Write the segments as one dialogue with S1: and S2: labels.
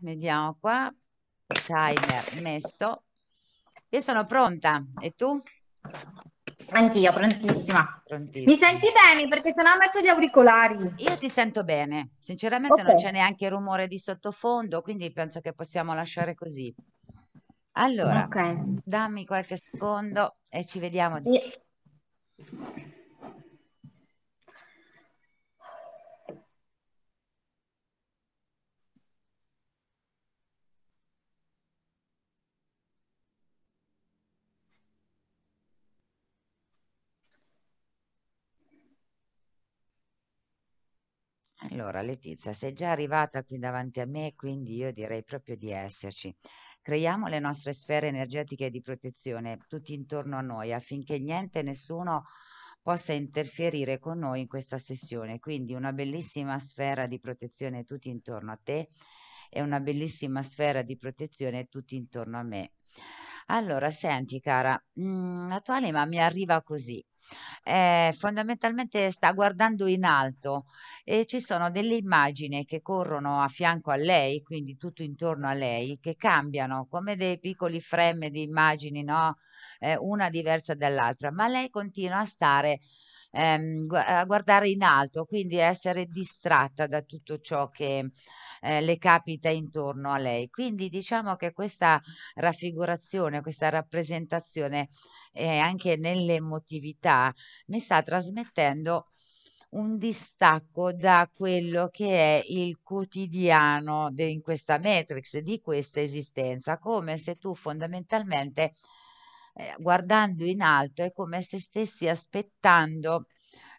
S1: Vediamo qua. Timer messo. Io sono pronta. E tu?
S2: Anch'io, prontissima. prontissima. Mi senti
S1: bene? Perché sennò metto gli auricolari. Io ti sento bene. Sinceramente okay. non c'è neanche rumore di sottofondo, quindi penso che possiamo lasciare così. Allora, okay. dammi qualche secondo e ci vediamo. Io... Allora, Letizia, sei già arrivata qui davanti a me, quindi io direi proprio di esserci. Creiamo le nostre sfere energetiche di protezione tutti intorno a noi affinché niente e nessuno possa interferire con noi in questa sessione. Quindi una bellissima sfera di protezione tutti intorno a te e una bellissima sfera di protezione tutti intorno a me. Allora senti cara, mhmm, la tua anima mi arriva così, ehm, fondamentalmente sta guardando in alto e ci sono delle immagini che corrono a fianco a lei, quindi tutto intorno a lei, che cambiano come dei piccoli frame di immagini, no, ehm, una diversa dall'altra, ma lei continua a stare ehm, gu- a guardare in alto, quindi essere distratta da tutto ciò che eh, le capita intorno a lei. Quindi diciamo che questa raffigurazione, questa rappresentazione eh, anche nell'emotività mi sta trasmettendo un distacco da quello che è il quotidiano di questa matrix di questa esistenza, come se tu fondamentalmente eh, guardando in alto è come se stessi aspettando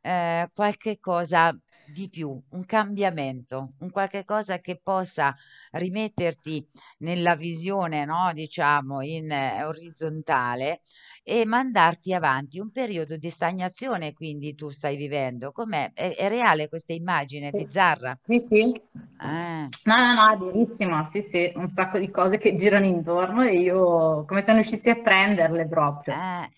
S1: eh, qualche cosa di più, un cambiamento, un qualche cosa che possa rimetterti nella visione, no, diciamo, in eh, orizzontale e mandarti avanti un periodo di stagnazione, quindi tu stai vivendo. Com'è? È, è reale questa immagine bizzarra? Sì, sì. Ah. No, no,
S2: no, è sì, sì, un sacco di cose che girano intorno e io come se non riuscissi a prenderle
S1: proprio. Ah.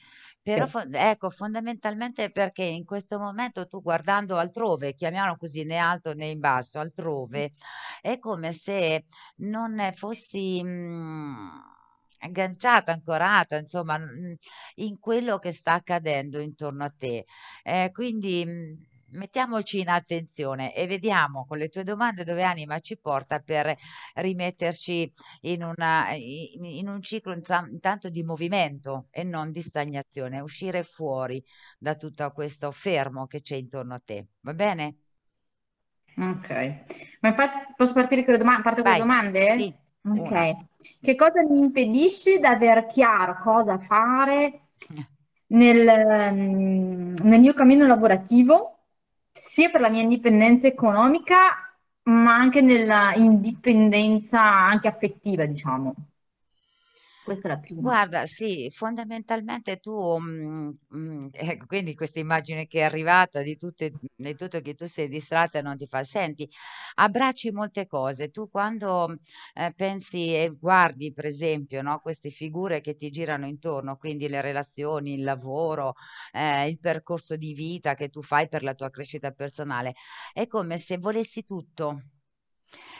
S1: Però Sì. fo ecco, fondamentalmente perché in questo momento tu guardando altrove, chiamiamolo così, né alto né in basso, altrove, è come se non fossi, mhmm, agganciata, ancorata, insomma, mhmm, in quello che sta accadendo intorno a te. Ehm, quindi, mhmm mettiamoci in attenzione e vediamo con le tue domande dove Anima ci porta per rimetterci in, una, in, un ciclo intanto di movimento e non di stagnazione, uscire fuori da tutto questo fermo che c'è intorno a te. Va bene? Ok, ma infatti posso partire con le, doma- Parto con le
S2: domande? Sì.
S1: Ok, Una.
S2: che cosa mi impedisce di aver chiaro cosa fare nel, mm, nel mio cammino lavorativo sia per la mia indipendenza economica, ma anche nella indipendenza anche affettiva, diciamo. Questa è la prima.
S1: Guarda, sì, fondamentalmente tu, mhmm, mhmm, quindi questa immagine che è arrivata di tutte di tutto che tu sei distratta e non ti fa senti, abbracci molte cose. Tu quando, ehm, pensi e guardi per esempio, no, queste figure che ti girano intorno, quindi le relazioni, il lavoro, ehm, il percorso di vita che tu fai per la tua crescita personale, è come se volessi tutto.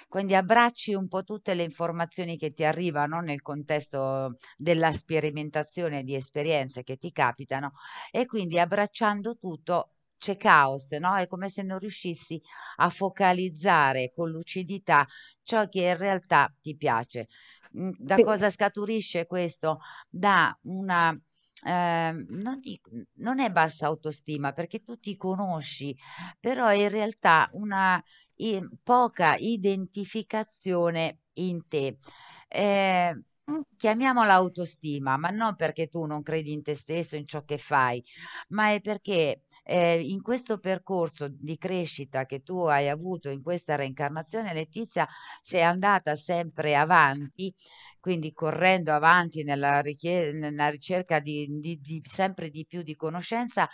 S1: Quindi abbracci un po' tutte le informazioni che ti arrivano nel contesto della sperimentazione di esperienze che ti capitano e quindi abbracciando tutto c'è caos, no? È come se non riuscissi a focalizzare con lucidità ciò che in realtà ti piace. Da sì. cosa scaturisce questo? Da una ehm, non, ti, non è bassa autostima perché tu ti conosci, però in realtà una eh, poca identificazione in te. Eh, Mm, chiamiamola autostima, ma non perché tu non credi in te stesso, in ciò che fai, ma è perché, ehm, in questo percorso di crescita che tu hai avuto in questa reincarnazione, Letizia, sei andata sempre avanti, quindi correndo avanti nella richie nella ricerca di di di sempre di più di conoscenza,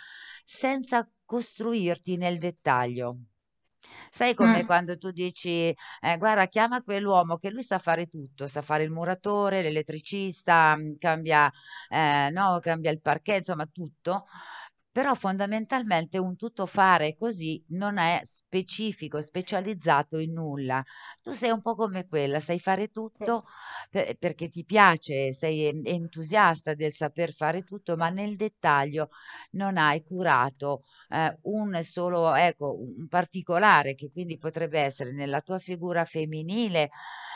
S1: senza costruirti nel dettaglio. Sai come Mh. Mm. quando tu dici: "Eh, guarda chiama quell'uomo che lui sa fare tutto, sa fare il muratore, l'elettricista, mm, cambia ehm, no, cambia il parquet, insomma tutto" però fondamentalmente un tutto fare così non è specifico, specializzato in nulla. Tu sei un po' come quella, sai fare tutto per- perché ti piace, sei entusiasta del saper fare tutto, ma nel dettaglio non hai curato eh, un solo, ecco, un particolare che quindi potrebbe essere nella tua figura femminile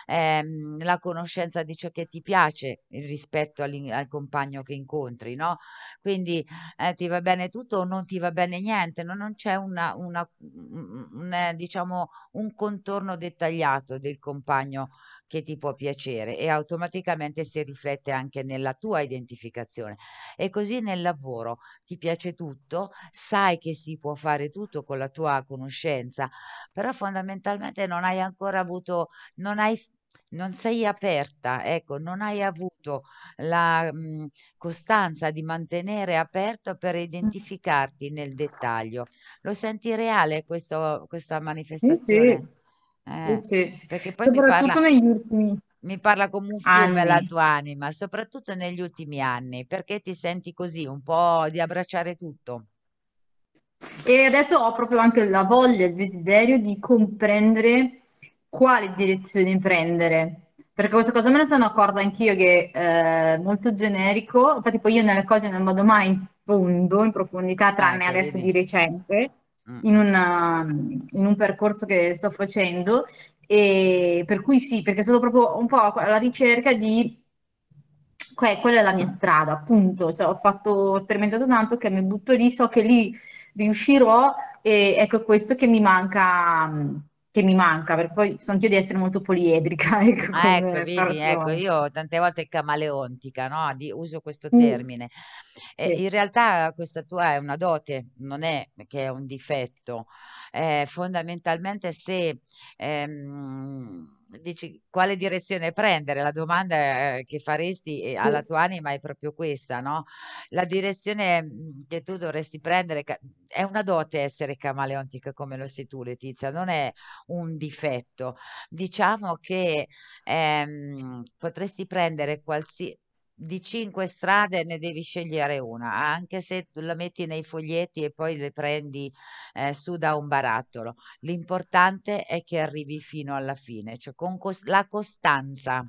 S1: ehm, la conoscenza di ciò che ti piace rispetto al compagno che incontri, no? Quindi eh, ti va bene tutto o non ti va bene niente, no? non c'è una, una, un, un, eh, diciamo, un contorno dettagliato del compagno che ti può piacere e automaticamente si riflette anche nella tua identificazione. E così nel lavoro ti piace tutto, sai che si può fare tutto con la tua conoscenza, però fondamentalmente non hai ancora avuto, non hai non sei aperta, ecco, non hai avuto la mh, mhmm, costanza di mantenere aperto per identificarti nel dettaglio. Lo senti reale questo, questa manifestazione? Sì, sì. Eh, sì, sì. Perché poi mi parla, soprattutto negli ultimi mi parla come un fiume la anni. tua anima, soprattutto negli ultimi anni, perché ti senti così, un po' di abbracciare tutto.
S2: E adesso ho proprio anche la voglia, il desiderio di comprendere quale direzione prendere. Perché questa cosa me ne sono accorta anch'io che è eh, molto generico, infatti poi io nelle cose non vado mai in fondo, in profondità, Ah, tranne che ecco, adesso vedi. di recente. Mm. in, una, in un percorso che sto facendo e per cui sì, perché sono proprio un po' alla ricerca di que- quella è la mia strada, appunto, cioè, ho, fatto, ho sperimentato tanto che mi butto lì, so che lì riuscirò e ecco questo che mi manca mm, che mi manca, perché poi sono io di essere molto poliedrica. Ecco, ah, ecco, come vedi, ecco, persona. io
S1: tante volte camaleontica, no? Di- uso questo mm. termine. Eh, in realtà questa tua è una dote, non è che è un difetto. Eh, fondamentalmente se ehm, dici quale direzione prendere? La domanda eh, che faresti eh, alla tua anima è proprio questa, no? La direzione mm, che tu dovresti prendere è una dote essere camaleontica come lo sei tu, Letizia, non è un difetto. Diciamo che ehm, potresti prendere qualsiasi di cinque strade ne devi scegliere una, anche se tu la metti nei foglietti e poi le prendi eh, su da un barattolo. L'importante è che arrivi fino alla fine, cioè con cos- la costanza.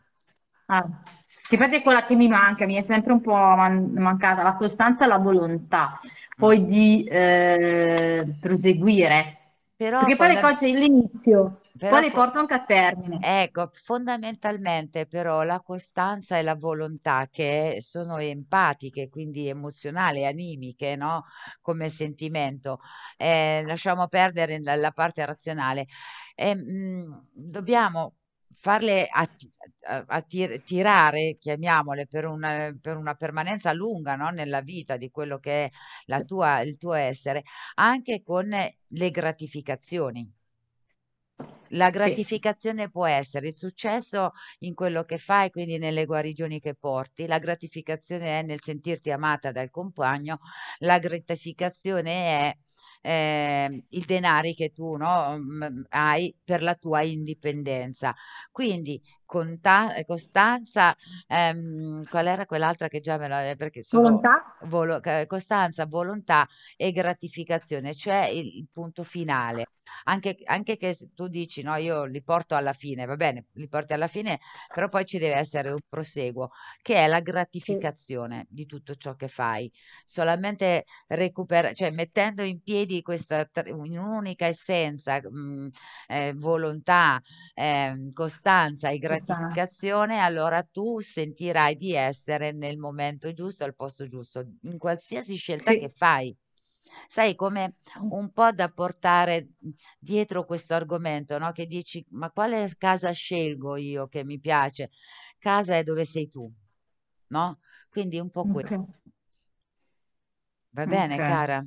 S2: Ah, che è quella che mi manca, mi è sempre un po' man- mancata la costanza e la volontà, poi mm. di eh, proseguire.
S1: Però Perché poi le cose
S2: all'inizio però Poi le porto
S1: anche a termine. Ecco, fondamentalmente però la costanza e la volontà che sono empatiche, quindi emozionali, animiche, no? Come sentimento. Eh, lasciamo perdere la, la parte razionale. Eh, mh, mm, dobbiamo farle atti- attir- tirare, chiamiamole, per una, per una permanenza lunga no? nella vita di quello che è tua, il tuo essere, anche con le gratificazioni. La gratificazione sì. può essere il successo in quello che fai, quindi nelle guarigioni che porti, la gratificazione è nel sentirti amata dal compagno, la gratificazione è eh, i denari che tu no, mhmm, hai per la tua indipendenza. Quindi conta- eh, Costanza, ehm, qual era quell'altra che già me la... Eh, perché sono volontà? Volo- eh, Costanza, volontà e gratificazione, cioè il, il punto finale. Anche, anche, che tu dici no, io li porto alla fine, va bene, li porti alla fine, però poi ci deve essere un proseguo, che è la gratificazione di tutto ciò che fai. Solamente recupera, cioè mettendo in piedi questa un'unica essenza, mh, mhmm, eh, volontà, eh, costanza e gratificazione, gratificazione, certo. allora tu sentirai di essere nel momento giusto, al posto giusto, in qualsiasi scelta sì. che fai. Sai come mm. un po' da portare dietro questo argomento, no? che dici ma quale casa scelgo io che mi piace? Casa è dove sei tu, no? Quindi un po' okay. questo. Va bene, okay. cara?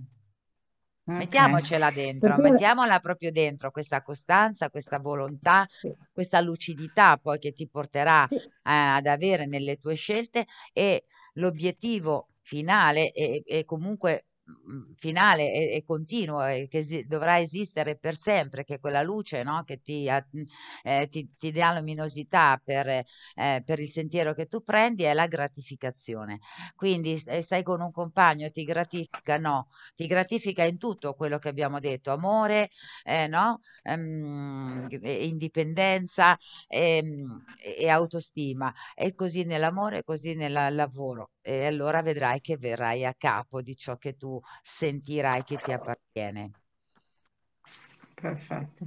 S1: Okay. Mettiamocela dentro, cui... mettiamola proprio dentro questa costanza, questa volontà, sì. questa lucidità poi che ti porterà sì. a, eh, ad avere nelle tue scelte e l'obiettivo finale e, e comunque Mhmm, finale e, e continuo e che es- dovrà esistere per sempre, che quella luce no? che ti, a, mhmm, eh, ti, ti, dà luminosità per, eh, per, il sentiero che tu prendi, è la gratificazione. Quindi eh, stai con un compagno, ti gratifica, no, ti gratifica in tutto quello che abbiamo detto, amore, eh, no? ehm, indipendenza ehm, e autostima, e così nell'amore, così nel lavoro. E allora vedrai che verrai a capo di ciò che tu sentirai che ti appartiene.
S2: Perfetto.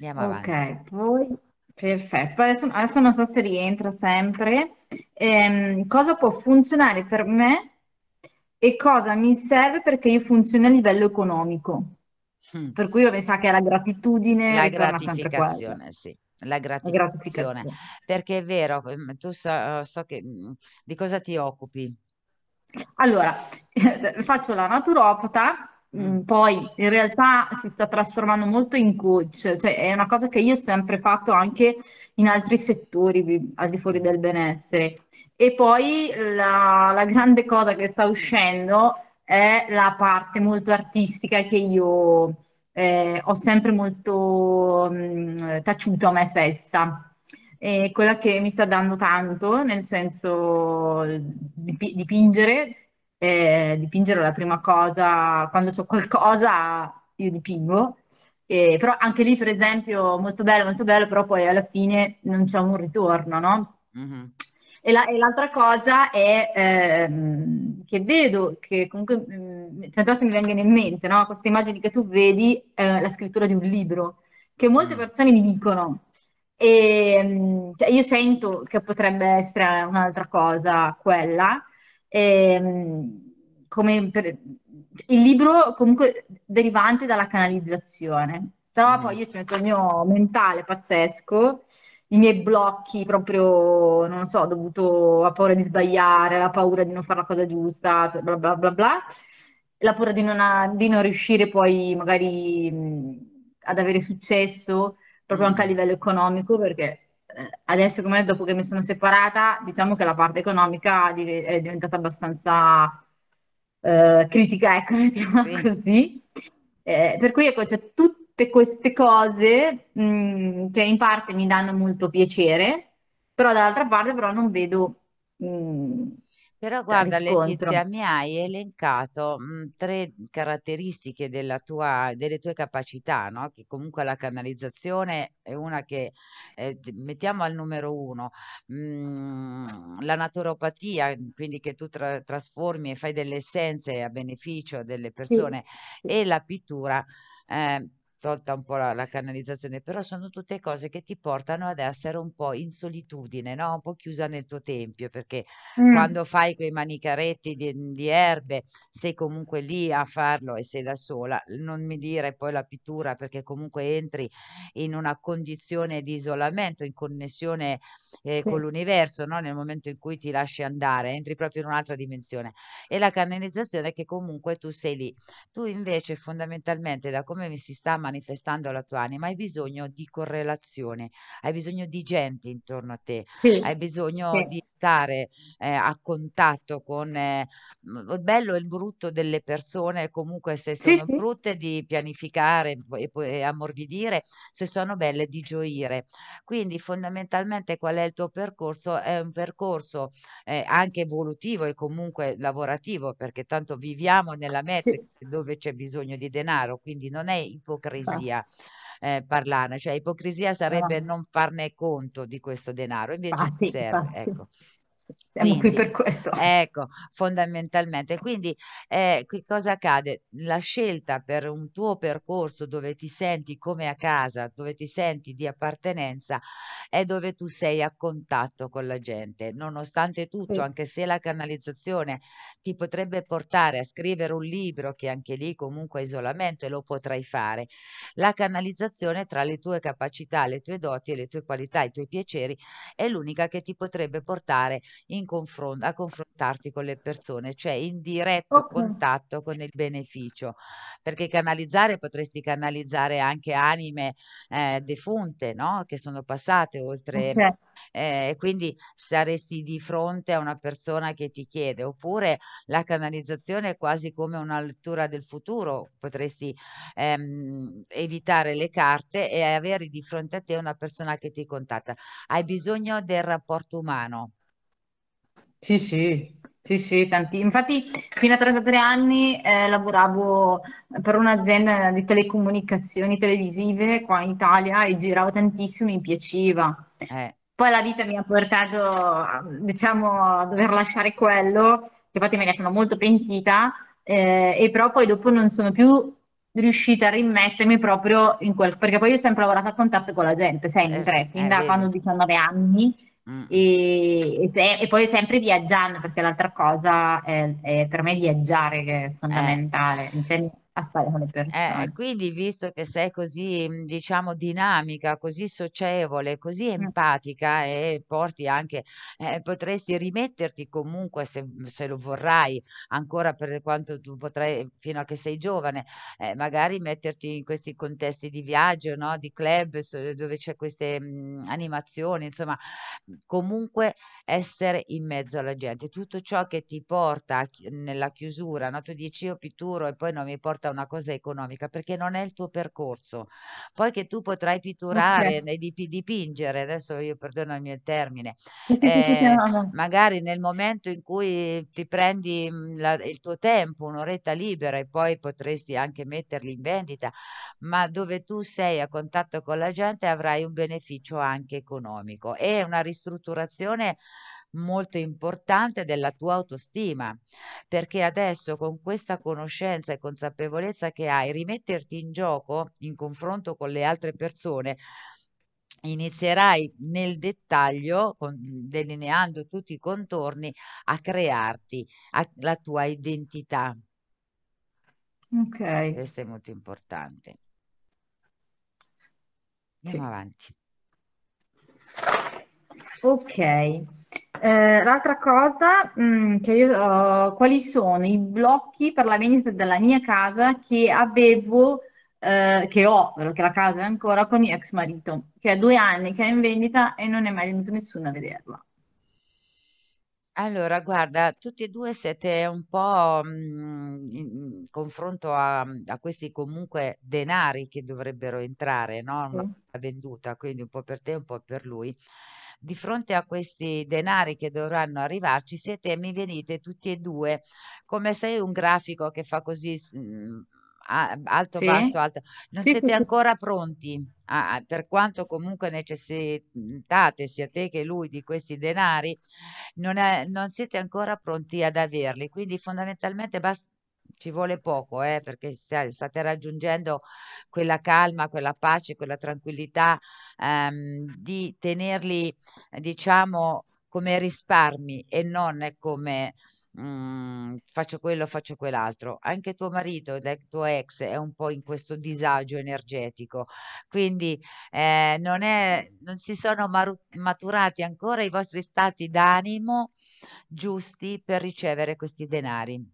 S1: Andiamo avanti. Ok,
S2: poi Perfetto, Poi adesso, adesso, non so se rientra sempre. Ehm, cosa può funzionare per me e cosa mi serve perché io funzioni a livello economico? Mm. Per cui mi sa che è la gratitudine. La gratificazione,
S1: sì. La gratificazione. la gratificazione, perché è vero, mm, tu so, so che, mm, di cosa ti occupi? Allora, faccio la naturopata, mm. Mm, poi in realtà si sta
S2: trasformando molto in coach, cioè è una cosa che io ho sempre fatto anche in altri settori al di fuori del benessere. E poi la, la grande cosa che sta uscendo è la parte molto artistica che io eh, ho sempre molto mh, mm, taciuto a me stessa è quella che mi sta dando tanto, nel senso dip- dipingere, eh, dipingere è la prima cosa, quando ho qualcosa io dipingo, eh, però anche lì per esempio molto bello, molto bello, però poi alla fine non c'è un ritorno, no? Mm-hmm. E, la, e, l'altra cosa è ehm, che vedo che comunque mm, tante volte mi vengono in mente no? queste immagini che tu vedi, eh, la scrittura di un libro, che molte mm. persone mi dicono, e, ehm, cioè, io sento che potrebbe essere un'altra cosa quella. E, ehm, come per, il libro comunque derivante dalla canalizzazione. Però poi mm. io ci metto il mio mentale pazzesco, i miei blocchi proprio, non so, dovuto alla paura di sbagliare, alla paura di non fare la cosa giusta, cioè bla bla bla bla, la paura di non, di non riuscire poi magari mm, ad avere successo proprio anche a livello economico, perché eh, adesso come dopo che mi sono separata, diciamo che la parte economica è diventata abbastanza eh, critica, ecco, mettiamola sì. così. Eh, per cui ecco, c'è tutte queste cose mh, mm, che in parte mi danno molto piacere, però dall'altra parte però non vedo... Mh, mm, però cioè, guarda Letizia,
S1: mi hai elencato mh, mhmm, tre caratteristiche della tua, delle tue capacità, no? Che comunque la canalizzazione è una che eh, mettiamo al numero uno, mh, mhmm, la naturopatia, quindi che tu tra- trasformi e fai delle essenze a beneficio delle persone, sì. e la pittura. eh, tolta un po' la, la, canalizzazione, però sono tutte cose che ti portano ad essere un po' in solitudine, no? un po' chiusa nel tuo tempio, perché mm. quando fai quei manicaretti di, mhmm, di, erbe sei comunque lì a farlo e sei da sola, non mi dire poi la pittura perché comunque entri in una condizione di isolamento, in connessione eh, sì. con l'universo, no? nel momento in cui ti lasci andare, entri proprio in un'altra dimensione e la canalizzazione è che comunque tu sei lì, tu invece fondamentalmente da come mi si sta manifestando manifestando la tua anima, hai bisogno di correlazione, hai bisogno di gente intorno a te, sì, hai bisogno sì. di stare eh, a contatto con eh, il bello e il brutto delle persone, comunque se sono sì. brutte di pianificare e poi eh, ammorbidire, se sono belle di gioire. Quindi fondamentalmente qual è il tuo percorso? È un percorso eh, anche evolutivo e comunque lavorativo, perché tanto viviamo nella Sì. metrica dove c'è bisogno di denaro, quindi non è Ah. ipocrisia eh, parlarne, cioè ipocrisia sarebbe no. Ah. non farne conto di questo denaro, invece infatti, serve. Infatti. Ecco. Siamo quindi, qui per questo. Ecco, fondamentalmente. Quindi eh, qui cosa accade? La scelta per un tuo percorso dove ti senti come a casa, dove ti senti di appartenenza, è dove tu sei a contatto con la gente. Nonostante tutto, sì. anche se la canalizzazione ti potrebbe portare a scrivere un libro, che anche lì comunque è isolamento e lo potrai fare, la canalizzazione tra le tue capacità, le tue doti le tue qualità, i tuoi piaceri, è l'unica che ti potrebbe portare confron- a confrontarti con le persone, cioè in diretto okay. contatto con il beneficio, perché canalizzare potresti canalizzare anche anime eh, defunte, no? che sono passate oltre, okay. eh, quindi saresti di fronte a una persona che ti chiede, oppure la canalizzazione è quasi come una lettura del futuro, potresti ehm, evitare le carte e avere di fronte a te una persona che ti contatta. Hai bisogno del rapporto umano. Sì, sì, sì, sì, tanti. Infatti,
S2: fino a 33 anni eh, lavoravo per un'azienda di telecomunicazioni televisive qua in Italia e giravo tantissimo, mi piaceva. Eh. Poi la vita mi ha portato, diciamo, a dover lasciare quello, che infatti me ne sono molto pentita, eh, e però poi dopo non sono più riuscita a rimettermi proprio in quel, perché poi io ho sempre lavorato a contatto con la gente, sempre, eh fin da vero. Eh, quando ho 19 anni e, e, e, poi sempre viaggiando, perché l'altra cosa è, è per me viaggiare che è eh. fondamentale. Eh a stare
S1: con le Eh, quindi visto che sei così, mhmm, diciamo dinamica, così socievole, così Mh. empatica e eh, porti anche eh, potresti rimetterti comunque se mhmm, se lo vorrai, ancora per quanto tu potrai fino a che sei giovane, ehm, magari metterti in questi contesti di viaggio, no, di club s dove c'è queste, mhmm, animazioni, insomma, mhmm, comunque essere in mezzo alla gente. Tutto ciò che ti porta chi nella chiusura, no, tu dici: "Io pitturo e poi non mi porta una cosa economica perché non è il tuo percorso. Poi che tu potrai pitturare, okay. dip- dipingere, adesso io perdono il mio termine, sì, sì, eh, sì, magari nel momento in cui ti prendi mhmm, la, il tuo tempo, un'oretta libera e poi potresti anche metterli in vendita, ma dove tu sei a contatto con la gente avrai un beneficio anche economico e una ristrutturazione molto importante della tua autostima, perché adesso con questa conoscenza e consapevolezza che hai, rimetterti in gioco in confronto con le altre persone inizierai nel dettaglio, con, delineando tutti i contorni, a crearti a, la tua identità. Ok. Questo è molto importante. Andiamo sì. avanti.
S2: Ok. Eh, l'altra cosa, mh, mm, che io, uh, quali sono i blocchi per la vendita della mia casa che avevo, eh, che ho, perché la casa è ancora con mio ex marito, che è due anni che è in vendita e non è mai venuto nessuno a vederla.
S1: Allora, guarda, tutti e due siete un po' mm, in confronto a, a questi comunque denari che dovrebbero entrare, no? La Sì. venduta, quindi un po' per te, e un po' per lui di fronte a questi denari che dovranno arrivarci, siete, mi venite tutti e due, come sei un grafico che fa così... Mh, mm, alto, sì. basso, alto. Non sì, siete sì. ancora pronti, a, per quanto comunque necessitate sia te che lui di questi denari, non, è, non siete ancora pronti ad averli. Quindi fondamentalmente basta, ci vuole poco, eh, perché state raggiungendo quella calma, quella pace, quella tranquillità ehm, di tenerli, diciamo, come risparmi e non come mm, faccio quello, faccio quell'altro. Anche tuo marito, il tuo ex, è un po' in questo disagio energetico, quindi eh, non, è, non si sono maturati ancora i vostri stati d'animo giusti per ricevere questi denari.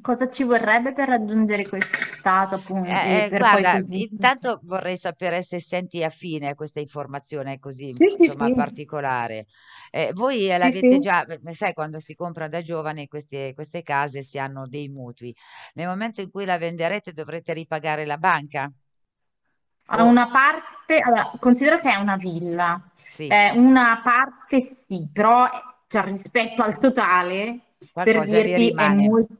S2: Cosa ci vorrebbe per raggiungere questo stato, appunto, Eh, eh, per poi guarda, così?
S1: intanto vorrei sapere se senti affine a questa informazione così, Sì, insomma, sì. particolare. Eh, voi Sì, l'avete sì. già, sai, quando si compra da giovani queste, queste case si hanno dei mutui. Nel momento in cui la venderete dovrete ripagare la banca? A una
S2: parte, allora, considero che è una villa, sì, eh, una parte sì, però cioè, rispetto al totale, per qualcosa vi dirti, è molto.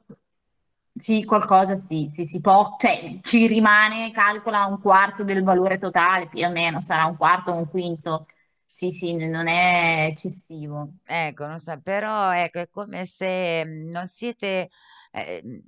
S2: Sì, qualcosa sì, sì, si può, cioè ci rimane, calcola un quarto del valore totale, più o meno sarà un quarto o un quinto. Sì, sì, non
S1: è eccessivo. Ecco, non so, però ecco, è come se mm, non siete, eh, mm,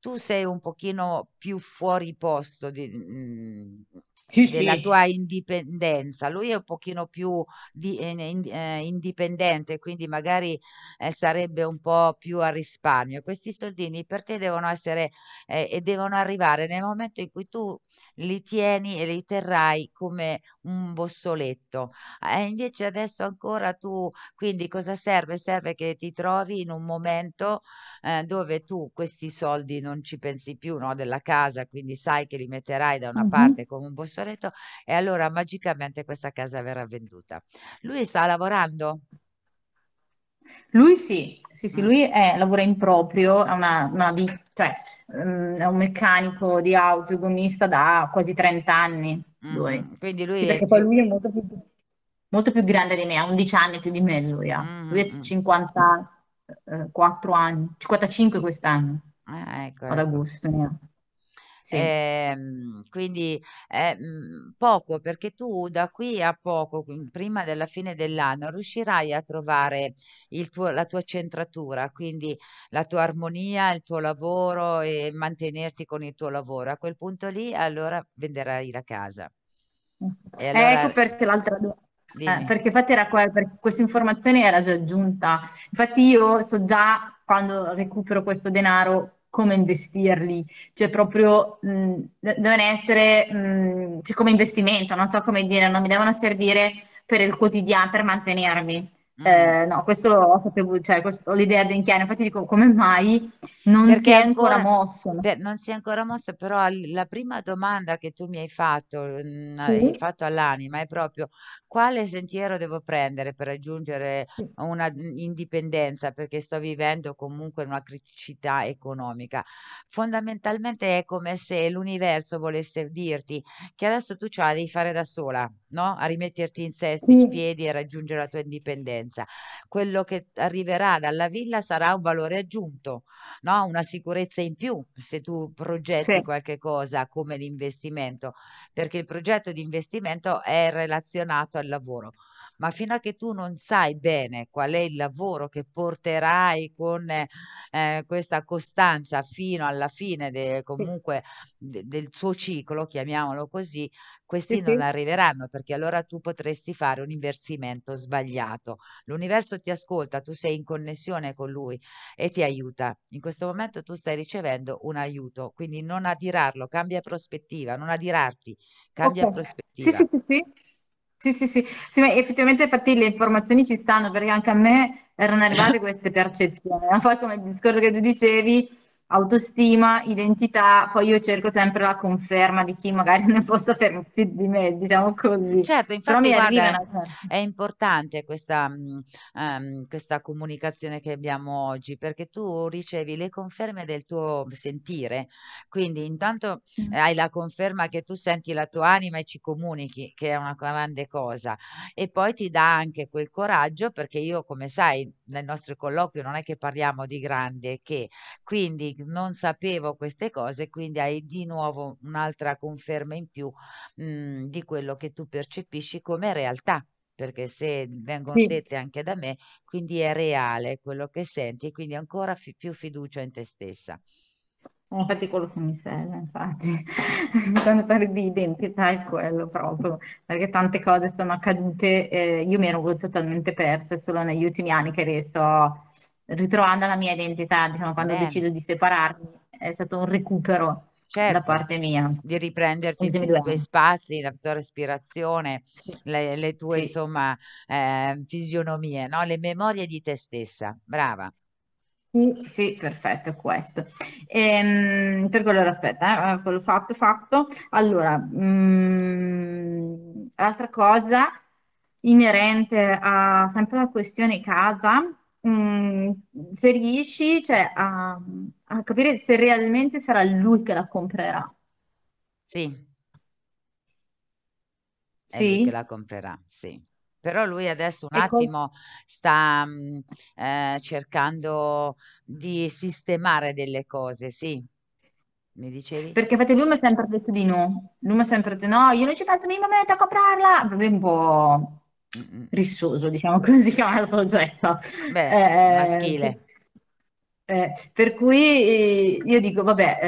S1: tu sei un pochino più fuori posto di, mh, mm, sì, della sì. tua indipendenza. Lui è un pochino più di, eh, in, eh, indipendente, quindi magari eh, sarebbe un po' più a risparmio. Questi soldini per te devono essere eh, e devono arrivare nel momento in cui tu li tieni e li terrai come un bossoletto. Eh, invece adesso ancora tu, quindi cosa serve? Serve che ti trovi in un momento eh, dove tu questi soldi non ci pensi più no, della casa, quindi sai che li metterai da una parte come un bossoletto e allora magicamente questa casa verrà venduta. Lui sta lavorando?
S2: Lui sì, sì, sì, mm. lui è, eh, lavora in proprio, è, una, una, cioè, mm, è un meccanico di auto, e gommista da quasi 30 anni. Lui. Mh,
S1: mm-hmm. quindi lui Sì, è perché poi
S2: lui è molto più, molto più grande di me, ha 11 anni più di me lui ha. Mm-hmm. Lui ha 54 eh, anni, 55 quest'anno,
S1: Ah, ecco, ad ecco.
S2: agosto ne eh.
S1: Sì. Ehm, quindi, è, eh, mhmm, poco, perché tu da qui a poco, prima della fine dell'anno, riuscirai a trovare il tuo la tua centratura, quindi la tua armonia, il tuo lavoro e mantenerti con il tuo lavoro. A quel punto lì, allora venderai la casa. Mh. Mm. E Eh, ecco
S2: perché l'altra domanda. eh, perché infatti era que per questa informazione era già giunta. Infatti io so già, quando recupero questo denaro, come investirli, cioè proprio mh, devono essere mh, cioè come investimento, non so come dire, non mi devono servire per il quotidiano, per mantenermi. Mm. Eh, no, questo ho sapevo, cioè questo, ho l'idea ben chiara, infatti dico come mai non Perché si è ancora, ancora
S1: mosso. Per, non si è ancora mosso, però la prima domanda che tu mi hai fatto, sì. hai fatto all'anima è proprio quale sentiero devo prendere per raggiungere una indipendenza perché sto vivendo comunque una criticità economica. Fondamentalmente è come se l'universo volesse dirti che adesso tu ce la devi fare da sola, no? A rimetterti in sesto sì. in piedi e raggiungere la tua indipendenza. Quello che arriverà dalla villa sarà un valore aggiunto, no? Una sicurezza in più se tu progetti sì. qualche cosa come l'investimento, perché il progetto di investimento è relazionato al lavoro, ma fino a che tu non sai bene qual è il lavoro che porterai con eh, questa costanza fino alla fine de, comunque de, del tuo ciclo, chiamiamolo così, questi sì, non sì. arriveranno perché allora tu potresti fare un invertimento sbagliato. L'universo ti ascolta, tu sei in connessione con lui e ti aiuta. In questo momento tu stai ricevendo un aiuto, quindi non adirarlo, cambia prospettiva, non adirarti,
S2: cambia okay. prospettiva. Sì, sì, sì,
S1: sì. Sì, sì, sì, sì effettivamente
S2: infatti le informazioni ci stanno perché anche a me erano arrivate queste percezioni. ma Poi come il discorso che tu dicevi, autostima, identità, poi io cerco sempre la conferma di chi magari ne possa più di me, diciamo così. Certo, infatti guarda,
S1: è importante questa, um, questa, comunicazione che abbiamo oggi, perché tu ricevi le conferme del tuo sentire, quindi intanto mm. hai la conferma che tu senti la tua anima e ci comunichi, che è una grande cosa, e poi ti dà anche quel coraggio, perché io come sai nel nostro colloquio non è che parliamo di grandi e che, quindi non sapevo queste cose, quindi hai di nuovo un'altra conferma in più mh, mhmm, di quello che tu percepisci come realtà perché se vengono sì. dette anche da me, quindi è reale quello che senti e quindi ancora fi- più fiducia in te stessa.
S2: Infatti quello che mi serve, infatti, quando parli di identità è quello proprio, perché tante cose sono accadute, eh, io mi ero totalmente persa, solo negli ultimi anni che sto ritrovando la mia identità, diciamo, quando Bene. decido
S1: di separarmi, è stato
S2: un recupero
S1: certo, da parte mia. Di riprenderti i tuoi spazi, la tua respirazione, le, le tue, sì. insomma, eh, fisionomie, no? le memorie di te stessa, brava. Sì, sì, perfetto,
S2: questo. Ehm, per quello aspetta, eh, quello fatto,
S1: fatto. Allora,
S2: mh, mm, l'altra cosa inerente a sempre la questione casa, mh, mm, se riesci, cioè, a, a capire se realmente sarà lui che la comprerà. Sì, è lui che la
S1: comprerà, sì però lui adesso un ecco. attimo sta mm, eh, cercando di sistemare delle cose, sì. Mi dicevi? Perché
S2: infatti lui mi ha sempre detto di no, lui mi ha sempre detto no, io non ci penso minimamente momento a comprarla, proprio un po' rissoso, diciamo così, come soggetto. Beh, eh, maschile. Eh, per cui eh, io dico, vabbè,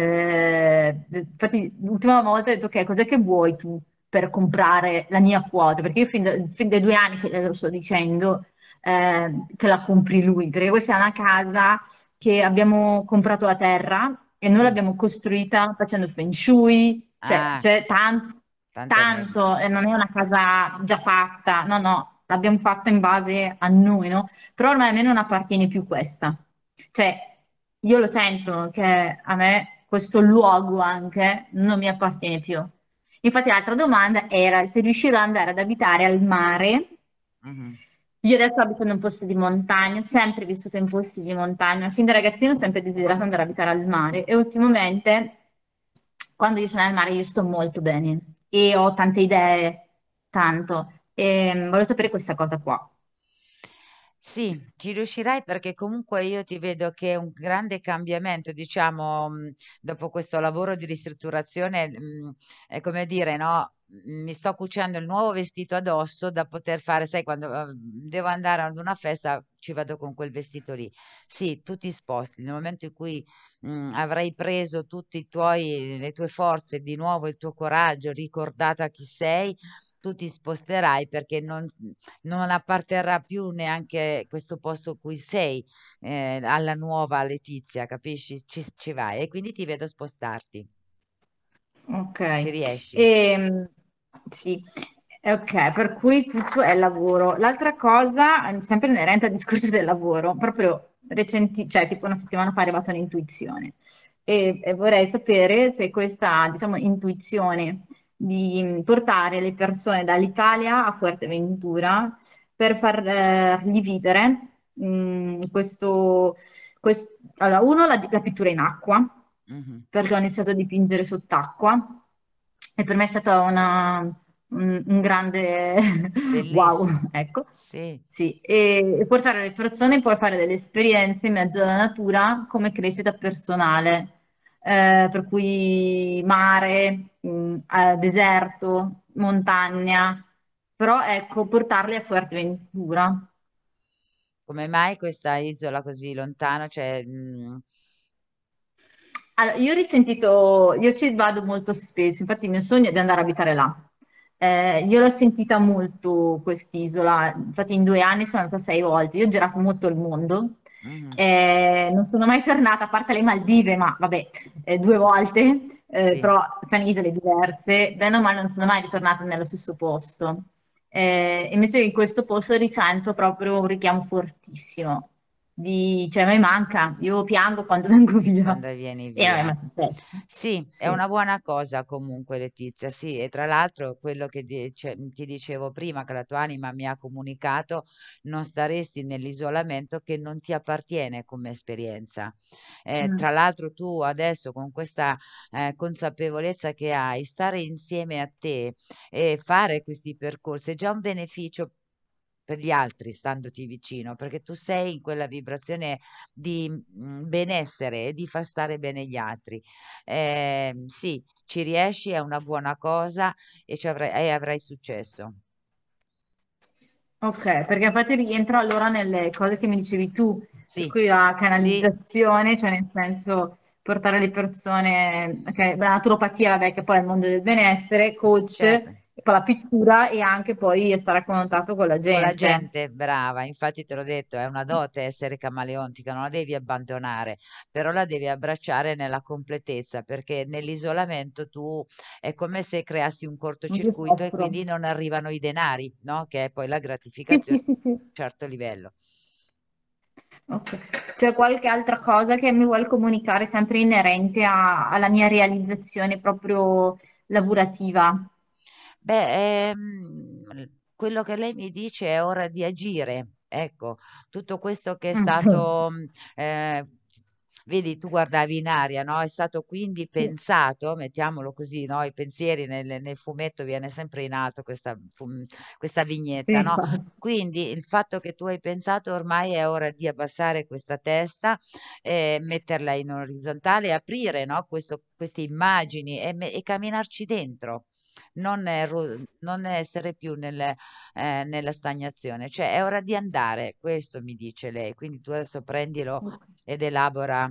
S2: eh, infatti l'ultima volta ho detto ok, cos'è che vuoi tu? per comprare la mia quota, perché io fin, da, fin dai due anni che lo sto dicendo eh, che la compri lui, perché questa è una casa che abbiamo comprato la terra e noi l'abbiamo costruita facendo feng shui, cioè, ah, cioè tan- tanto e non è una casa già fatta, no, no, l'abbiamo fatta in base a noi, no? Però ormai a me non appartiene più questa. Cioè, io lo sento che a me questo luogo anche non mi appartiene più. Infatti l'altra domanda era se riuscirò ad andare ad abitare al mare. Mm-hmm. Io adesso abito in un posto di montagna, ho sempre vissuto in posti di montagna, fin da ragazzino ho sempre desiderato andare ad abitare al mare e ultimamente quando io sono al mare io sto molto bene e ho tante idee, tanto. E ehm, volevo sapere questa cosa qua.
S1: Sì, ci riuscirai perché comunque io ti vedo che è un grande cambiamento, diciamo, mhmm, dopo questo lavoro di ristrutturazione, mhmm, è come dire, no? Mi sto cucendo il nuovo vestito addosso da poter fare, sai, quando ah, devo andare ad una festa ci vado con quel vestito lì. Sì, tu ti sposti, nel momento in cui mh, mhmm, avrai preso tutti i tuoi, le tue forze, di nuovo il tuo coraggio, ricordata chi sei, tu ti sposterai perché non, non apparterrà più neanche questo posto in cui sei eh, alla nuova Letizia, capisci? Ci, ci, vai e quindi ti vedo spostarti. Ok. Ci riesci. E,
S2: ehm, sì. Ok, per cui tutto è lavoro. L'altra cosa, eh, sempre inerente al discorso del lavoro, proprio recenti, cioè tipo una settimana fa è arrivata un'intuizione e, e vorrei sapere se questa, diciamo, intuizione di mm, portare le persone dall'Italia a Fuerteventura per fargli eh, vivere mh, mm, questo, quest... allora, uno la, la, pittura in acqua, mm-hmm. perché ho iniziato a dipingere sott'acqua e per me è stata una, un, grande Bellissimo. wow, ecco. Sì. sì. e, portare le persone poi a fare delle esperienze in mezzo alla natura come crescita personale. Eh, per cui mare, mh, mm, eh, deserto, montagna, però ecco, portarli a Fuerteventura.
S1: Come mai questa isola così lontana? Cioè, mh... Mm, allora, io ho risentito, io ci vado molto spesso, infatti il mio sogno
S2: è di andare a abitare là. Eh, io l'ho sentita molto quest'isola, infatti in due anni sono andata sei volte, io ho girato molto il mondo, Mm. Eh, non sono mai tornata, a parte le Maldive, ma vabbè, eh, due volte, eh, sì. però sono isole diverse, bene o male non sono mai ritornata nello stesso posto. Eh, invece in questo posto risento proprio un richiamo fortissimo di, cioè a manca, io piango quando
S1: vengo via. Quando vieni eh, via. Cioè, sì, è una buona cosa comunque Letizia, sì, e tra l'altro quello che di, cioè, ti dicevo prima, che la tua anima mi ha comunicato, non staresti nell'isolamento che non ti appartiene come esperienza. Eh, mm. Tra l'altro tu adesso con questa eh, consapevolezza che hai, stare insieme a te e fare questi percorsi è già un beneficio per gli altri standoti vicino, perché tu sei in quella vibrazione di mhmm, benessere e di far stare bene gli altri. Eh, sì, ci riesci, è una buona cosa e, avrai, e avrai successo.
S2: Ok, perché infatti rientro allora nelle cose che mi dicevi tu, sì. qui la canalizzazione, sì. cioè nel senso portare le persone, okay, la naturopatia, vabbè, che poi è il mondo del benessere, coach, certo con la pittura e anche poi stare a contatto con la gente. Con la gente,
S1: brava, infatti te l'ho detto, è una dote essere camaleontica, non la devi abbandonare, però la devi abbracciare nella completezza, perché nell'isolamento tu è come se creassi un cortocircuito e quindi non arrivano i denari, no? che è poi la gratificazione sì, sì, sì, a un certo livello.
S2: Okay. C'è qualche altra cosa che mi vuole comunicare sempre inerente a, alla mia realizzazione proprio lavorativa?
S1: Beh, ehm, quello che lei mi dice è ora di agire. Ecco, tutto questo che è mm. stato, mhmm, vedi tu guardavi in aria, no, è stato quindi pensato, mettiamolo così, no, i pensieri nel nel fumetto viene sempre in alto questa mm, questa vignetta, no, quindi il fatto che tu hai pensato ormai è ora di abbassare questa testa, ehm, metterla in orizzontale aprire, no, questo queste immagini e e camminarci dentro non, ru- non essere più nel, eh, nella stagnazione, cioè è ora di andare, questo mi dice lei, quindi tu adesso prendilo ed elabora.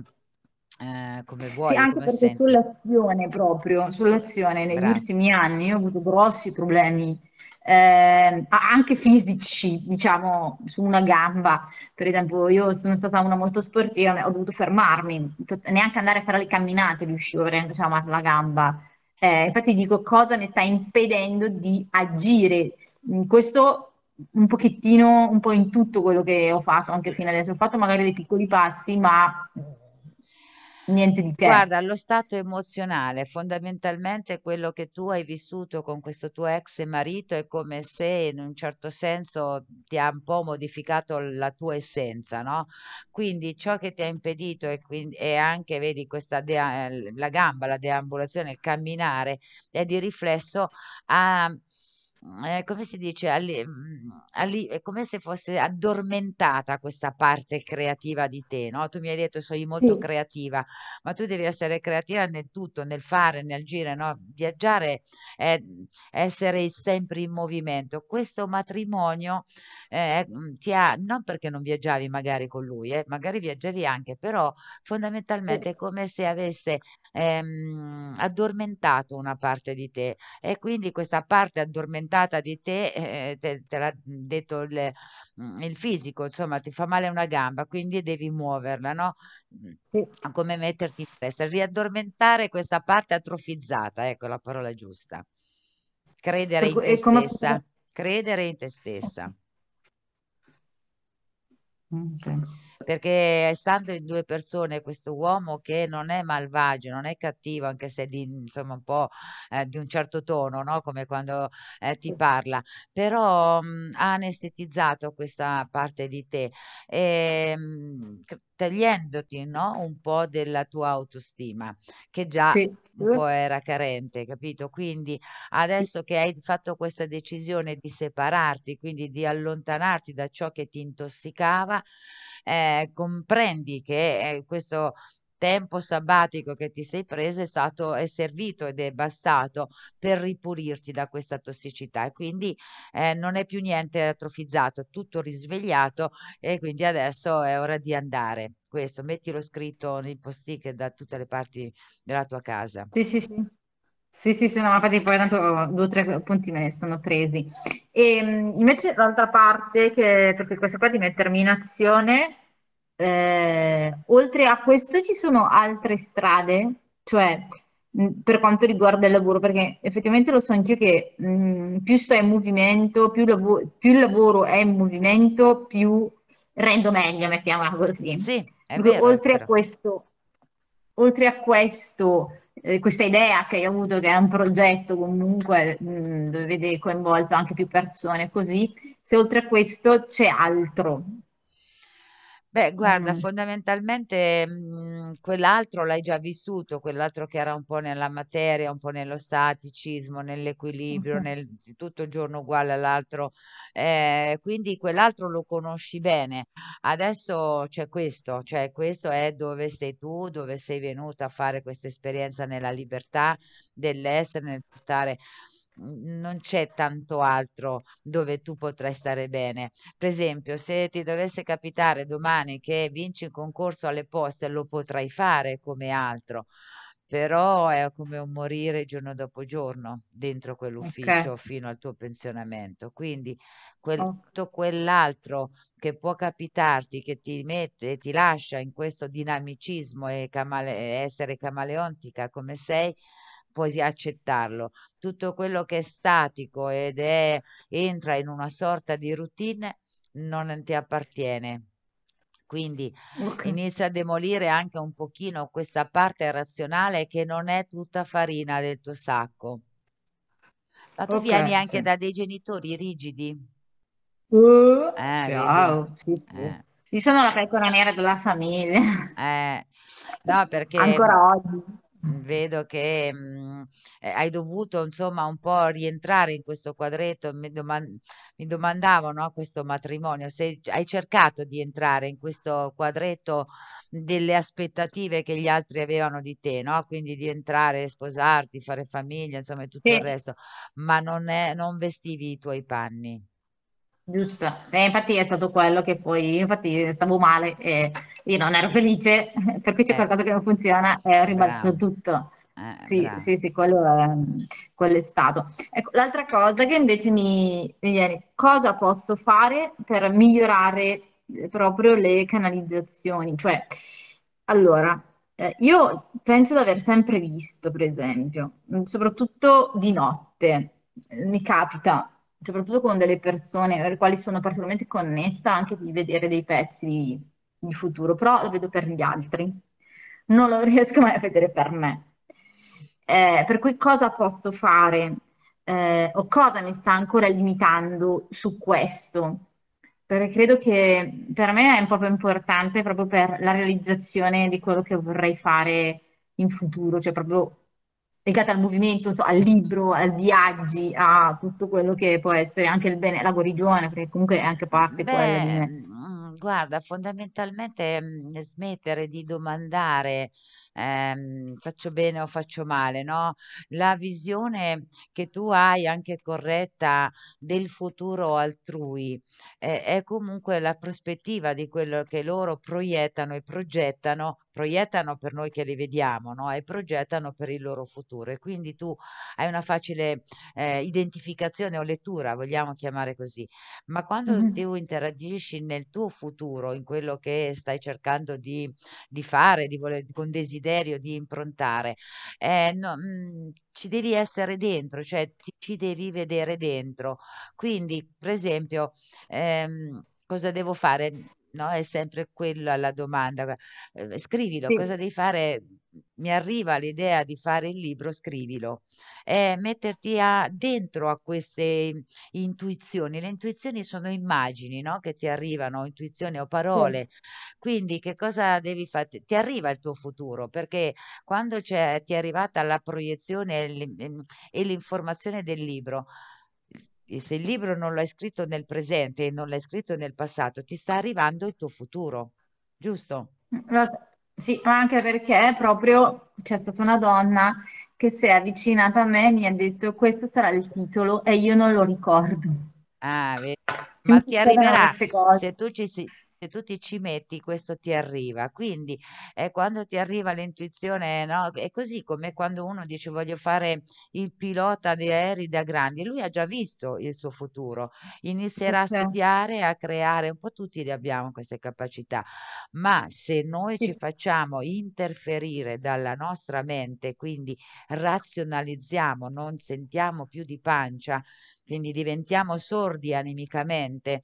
S1: Eh, come vuoi, sì, anche perché senti.
S2: sull'azione proprio, sull'azione negli Bravo. ultimi anni ho avuto grossi problemi eh, anche fisici, diciamo, su una gamba. Per esempio, io sono stata una molto sportiva, ho dovuto fermarmi, neanche andare a fare le camminate riuscivo perché mi la gamba. Eh, infatti dico cosa mi sta impedendo di agire. Mm, questo un pochettino, un po' in tutto quello che ho fatto anche fino adesso. Ho fatto magari dei piccoli passi, ma Niente di che. Guarda,
S1: lo stato emozionale fondamentalmente quello che tu hai vissuto con questo tuo ex marito è come se in un certo senso ti ha un po' modificato la tua essenza, no? Quindi ciò che ti ha impedito e, quindi, e anche, vedi, questa dea- la gamba, la deambulazione, il camminare, è di riflesso a ehm, come si dice, alli- mm, alli- è come se fosse addormentata questa parte creativa di te, no, tu mi hai detto: "Sono molto Sì. creativa", ma tu devi essere creativa nel tutto, nel fare, nel agire, no, viaggiare è, essere sempre in movimento. Questo matrimonio, ehm, ti ha non perché non viaggiavi magari con lui, eh, magari viaggiavi anche, però fondamentalmente Sì. è come se avesse, ehm, addormentato una parte di te e quindi questa parte addormentata puntata di te, eh, te, te l'ha detto il, mm, il, fisico, insomma ti fa male una gamba, quindi devi muoverla, no? Mm, sì. Come metterti in testa, riaddormentare questa parte atrofizzata, ecco la parola giusta. Credere in te stessa, credere in te stessa. Okay perché eh, stando in due persone questo uomo che non è malvagio, non è cattivo, anche se di, insomma un po' eh, di un certo tono, no? come quando eh, ti parla, però mh, mhmm, ha anestetizzato questa parte di te. E, ehm, mh, tagliandoti no? un po' della tua autostima, che già sì. un po' era carente, capito? Quindi adesso che hai fatto questa decisione di separarti, quindi di allontanarti da ciò che ti intossicava, eh, comprendi che eh, questo tempo sabbatico che ti sei preso è stato è servito ed è bastato per ripulirti da questa tossicità e quindi eh, non è più niente atrofizzato, tutto risvegliato e quindi adesso è ora di andare. Questo, mettilo scritto nei post-it da tutte le parti della tua casa. Sì,
S2: sì, sì. Sì, sì, sì, no, infatti poi tanto due o tre punti me ne sono presi.
S1: E ehm, invece l'altra parte,
S2: che, perché questa qua di mettermi in azione, eh, oltre a questo ci sono altre strade, cioè per quanto riguarda il lavoro, perché effettivamente lo so anch'io che mh, più sto in movimento, più, lav- più, il lavoro è in movimento, più rendo meglio, mettiamola così. Sì, vero, oltre, a questo, oltre a questo, eh, questa idea che hai avuto, che è un progetto comunque mh, dove vede coinvolto anche più persone, così, se oltre a questo c'è altro,
S1: Beh, guarda, mm-hmm. fondamentalmente, mm, quell'altro l'hai già vissuto, quell'altro che era un po' nella materia, un po' nello staticismo, nell'equilibrio, mm-hmm. nel tutto il giorno uguale all'altro, ehm, quindi quell'altro lo conosci bene. Adesso c'è questo, cioè questo è dove sei tu, dove sei venuta a fare questa esperienza nella libertà dell'essere, nel portare non c'è tanto altro dove tu potrai stare bene. Per esempio, se ti dovesse capitare domani che vinci il concorso alle poste, lo potrai fare come altro, però è come un morire giorno dopo giorno dentro quell'ufficio okay. fino al tuo pensionamento. Quindi quel, oh. tutto quell'altro che può capitarti, che ti mette, e ti lascia in questo dinamicismo e camale- essere camaleontica come sei, puoi accettarlo. Tutto quello che è statico ed è, entra in una sorta di routine non ti appartiene. Quindi okay. inizia a demolire anche un pochino questa parte razionale che non è tutta farina del tuo sacco. Ma tu okay. vieni anche da dei genitori rigidi. Uh, eh, ciao. Sì, sì. Eh. Io sono la pecora nera della famiglia. Eh, no, perché... Ancora oggi. Mm. vedo che mh, mm, eh, hai dovuto insomma un po' rientrare in questo quadretto, mi, doman- mi domandavano a questo matrimonio, se hai cercato di entrare in questo quadretto delle aspettative che gli altri avevano di te, no? quindi di entrare, sposarti, fare famiglia, insomma tutto sì. il resto, ma non, è, non vestivi i tuoi panni. Giusto, e eh, infatti è stato
S2: quello che poi, infatti stavo male e io non ero felice, per cui c'è eh. qualcosa che non funziona e eh, ho ribaltato tutto.
S1: Eh, sì, bravo.
S2: sì, sì, quello è, quello è stato. Ecco, l'altra cosa che invece mi, mi viene, cosa posso fare per migliorare proprio le canalizzazioni? Cioè, allora, eh, io penso di aver sempre visto, per esempio, mm, soprattutto di notte, mi capita soprattutto con delle persone alle quali sono particolarmente connessa, anche di vedere dei pezzi di, di futuro, però lo vedo per gli altri, non lo riesco mai a vedere per me. Eh, per cui cosa posso fare eh, o cosa mi sta ancora limitando su questo? Perché credo che per me è proprio importante proprio per la realizzazione di quello che vorrei fare in futuro, cioè proprio legate al movimento, al libro, ai viaggi, a tutto quello che può essere anche il bene, la guarigione, perché comunque è anche parte Beh, poi
S1: mm, guarda, fondamentalmente mm, smettere di domandare ehm, faccio bene o faccio male, no? La visione che tu hai anche corretta del futuro altrui eh, è comunque la prospettiva di quello che loro proiettano e progettano, proiettano per noi che li vediamo, no? E progettano per il loro futuro e quindi tu hai una facile eh, identificazione o lettura, vogliamo chiamare così. Ma quando mm-hmm. tu interagisci nel tuo futuro, in quello che stai cercando di, di fare, di voler, con desiderio desiderio di improntare, eh, no, mh, mhmm, ci devi essere dentro, cioè ti, ci devi vedere dentro. Quindi, per esempio, ehm, cosa devo fare? no, è sempre quella la domanda. Ehm, scrivilo, Sì. cosa devi fare? Mi arriva l'idea di fare il libro, scrivilo. Eh, metterti a dentro a queste intuizioni. Le intuizioni sono immagini, no, che ti arrivano, intuizioni o Sì. parole. Quindi che cosa devi fare? Ti arriva il tuo futuro, perché quando c'è, ti è arrivata la proiezione e ehm, l'informazione del libro, e se il libro non lo hai scritto nel presente e non l'hai scritto nel passato, ti sta arrivando il tuo futuro, giusto?
S2: Mm, sì, ma anche perché proprio c'è stata una donna che si è avvicinata a me e mi ha detto questo sarà il titolo e io non lo ricordo.
S1: Ah, vedi. Ma ti arriverà, se tu ci, sei, tu ti ci metti questo ti arriva. Quindi eh, quando ti arriva l'intuizione, no? È così come quando uno dice voglio fare il pilota di aerei da grandi, lui ha già visto il suo futuro, inizierà okay. a certo. studiare, a creare, un po' tutti abbiamo queste capacità, ma se noi sì. ci facciamo interferire dalla nostra mente, quindi razionalizziamo, non sentiamo più di pancia, quindi diventiamo sordi animicamente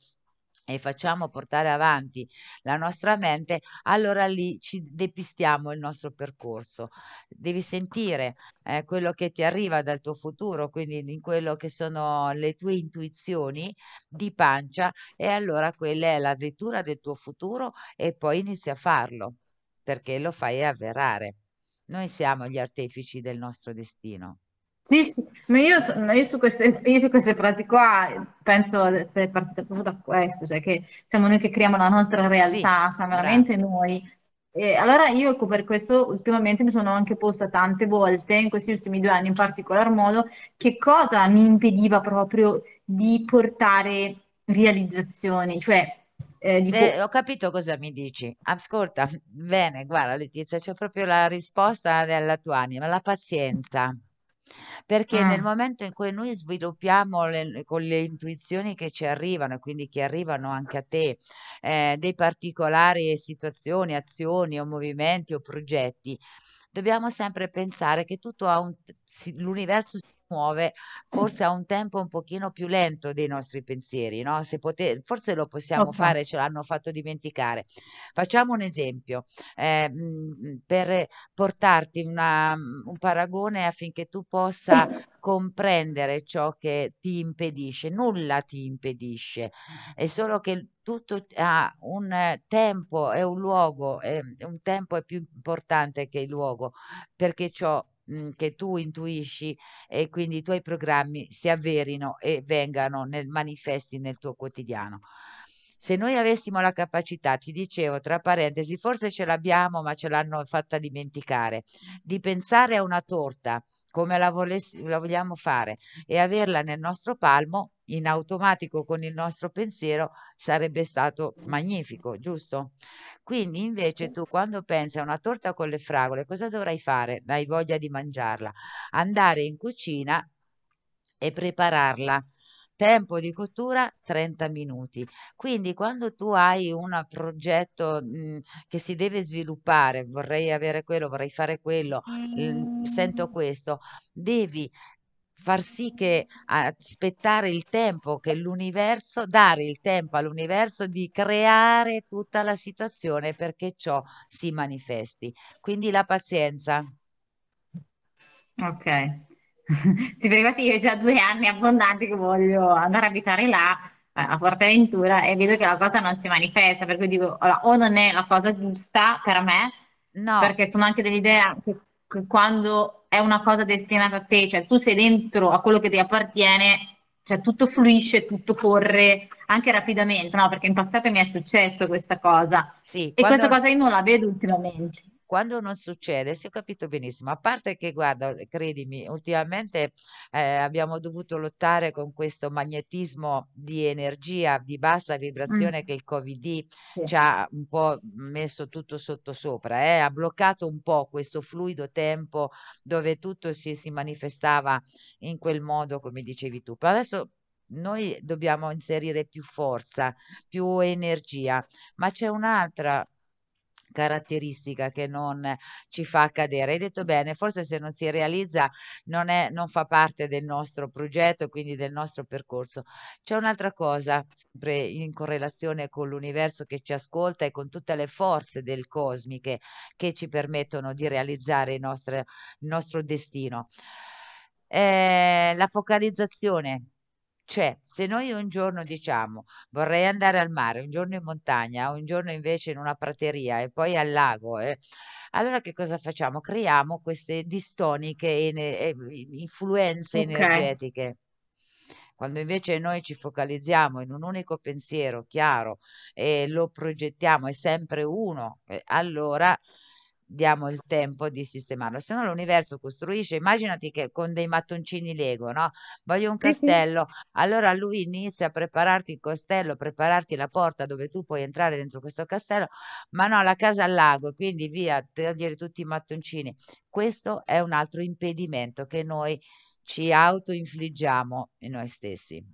S1: e facciamo portare avanti la nostra mente, allora lì ci depistiamo il nostro percorso. Devi sentire eh, quello che ti arriva dal tuo futuro, quindi in quello che sono le tue intuizioni di pancia e allora quella è la lettura del tuo futuro e poi inizi a farlo perché lo fai avverare. Noi siamo gli artefici del nostro destino. Sì, sì,
S2: ma io, io su queste, io su queste frasi qua penso di essere partita proprio da questo, cioè che siamo noi che creiamo la nostra Sì, realtà, siamo veramente brava. noi. E allora io ecco, per questo ultimamente mi sono anche posta tante volte, in questi ultimi due anni in particolar modo, che cosa mi impediva proprio di portare realizzazioni, cioè eh,
S1: Se- ho capito cosa mi dici. Ascolta, bene, guarda Letizia, c'è proprio la risposta della tua anima, la pazienza. Perché nel eh. momento in cui noi sviluppiamo le con le intuizioni che ci arrivano e quindi che arrivano anche a te, ehm, dei particolari situazioni, azioni o movimenti o progetti, dobbiamo sempre pensare che tutto ha un t si l'universo muove, forse a un tempo un pochino più lento dei nostri pensieri, no? pote- forse lo possiamo okay. fare, ce l'hanno fatto dimenticare. Facciamo un esempio, eh, mm, mm, per portarti una, mm, un paragone affinché tu possa comprendere ciò che ti impedisce, nulla ti impedisce, è solo che tutto ha un tempo e un luogo, eh, un tempo è più importante che il luogo, perché ciò mh, mhmm, che tu intuisci e quindi i tuoi programmi si avverino e vengano nel, manifesti nel tuo quotidiano. Se noi avessimo la capacità, ti dicevo tra parentesi, forse ce l'abbiamo ma ce l'hanno fatta dimenticare, di pensare a una torta come la, volessi, la vogliamo fare e averla nel nostro palmo, in automatico con il nostro pensiero sarebbe stato magnifico, giusto? Quindi invece tu quando pensi a una torta con le fragole, cosa dovrai fare? Hai voglia di mangiarla? Andare in cucina e prepararla. Tempo di cottura 30 minuti. Quindi quando tu hai un progetto mh, mhmm, che si deve sviluppare, vorrei avere quello, vorrei fare quello, mh, sento ehm questo, devi far sì che aspettare il tempo che l'universo, dare il tempo all'universo di creare tutta la situazione perché ciò si manifesti. Quindi la pazienza. Ok. Sì, perché io ho già due
S2: anni abbondanti che voglio andare a abitare là eh, a Forteventura e vedo che la cosa non si manifesta, per cui dico o non è la cosa giusta per me, no. perché sono anche dell'idea che, che quando è una cosa destinata a te, cioè tu sei dentro a quello che ti appartiene, cioè tutto fluisce, tutto corre anche rapidamente, no? Perché in passato mi è successo questa cosa.
S1: Sì, e quando... questa cosa
S2: io non la vedo ultimamente.
S1: Quando non succede, si è capito benissimo, a parte che, guarda, credimi, ultimamente eh, abbiamo dovuto lottare con questo magnetismo di energia, di bassa vibrazione mm. che il Covid sì. ci ha un po' messo tutto sotto sopra, eh? ha bloccato un po' questo fluido tempo dove tutto si, si manifestava in quel modo, come dicevi tu. Però adesso noi dobbiamo inserire più forza, più energia, ma c'è un'altra caratteristica che non ci fa cadere. Hai detto bene, forse se non si realizza non, è, non fa parte del nostro progetto e quindi del nostro percorso. C'è un'altra cosa, sempre in correlazione con l'universo che ci ascolta e con tutte le forze del cosmiche che ci permettono di realizzare il nostro, il nostro destino. Eh, la focalizzazione cioè, se noi un giorno diciamo vorrei andare al mare, un giorno in montagna, un giorno invece in una prateria e poi al lago, eh, allora che cosa facciamo? Creiamo queste distoniche ene- eh, influenze Ok. energetiche. Quando invece noi ci focalizziamo in un unico pensiero chiaro e lo progettiamo, è sempre uno, eh, allora diamo il tempo di sistemarlo, se no l'universo costruisce, immaginati che con dei mattoncini Lego, no? Voglio un castello, allora lui inizia a prepararti il castello, prepararti la porta dove tu puoi entrare dentro questo castello, ma no, la casa al lago, quindi via, togliere tutti i mattoncini. Questo è un altro impedimento che noi ci autoinfliggiamo in noi stessi.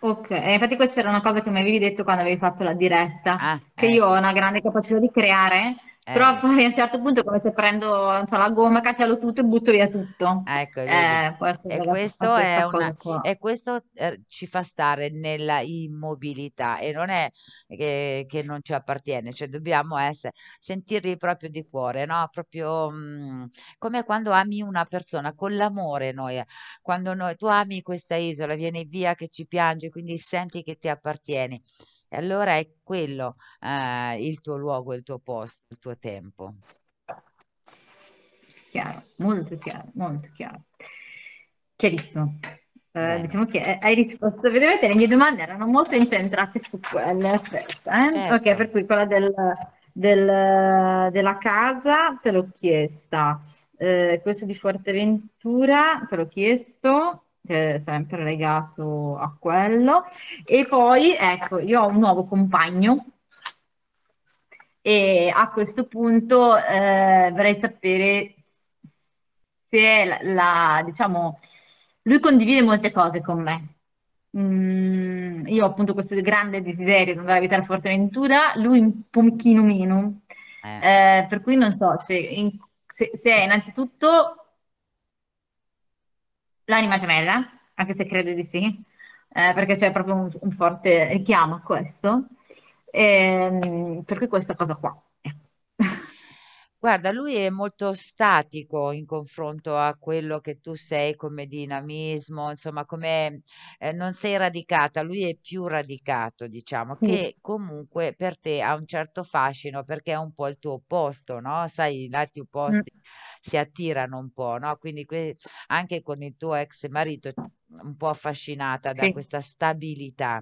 S2: Ok, eh, infatti questa era una cosa che mi avevi detto quando avevi fatto la diretta, ah, che ecco. io ho ecco. una grande capacità di creare, eh. Però poi a un certo punto come se
S1: prendo so, la gomma, cancello tutto e butto via tutto. Ecco, eh, e, questo è una, e questo ci fa stare nella immobilità e non è che, che non ci appartiene, cioè dobbiamo essere, sentirli proprio di cuore, no? Proprio mh, mm, come quando ami una persona, con l'amore noi, eh. quando noi, tu ami questa isola, vieni via che ci piange, quindi senti che ti appartieni. E allora è quello eh, il tuo luogo, il tuo posto, il tuo tempo.
S2: Chiaro, molto chiaro, molto chiaro. Chiarissimo. Eh, diciamo che hai risposto, vedete le mie domande erano molto incentrate su quelle, aspetta, eh? certo. ok, per cui quella del, del, della casa te l'ho chiesta, eh, questo di Forteventura te l'ho chiesto, sempre legato a quello. E poi, ecco, io ho un nuovo compagno e a questo punto eh, vorrei sapere se la, la, diciamo, lui condivide molte cose con me. Mm, io ho appunto questo grande desiderio di andare a abitare a Forteventura, lui un pochino meno. Eh. eh. per cui non so se, in, se, se è innanzitutto l'anima gemella, anche se credo di sì, eh, perché c'è proprio un, un forte richiamo a questo, e, ehm, per cui questa cosa qua.
S1: Guarda, lui è molto statico in confronto a quello che tu sei come dinamismo, insomma, come eh, non sei radicata, lui è più radicato, diciamo, Sì, che comunque per te ha un certo fascino perché è un po' il tuo opposto, no? Sai, i lati mm. opposti si attirano un po', no? Quindi anche con il tuo ex marito un po' affascinata da questa stabilità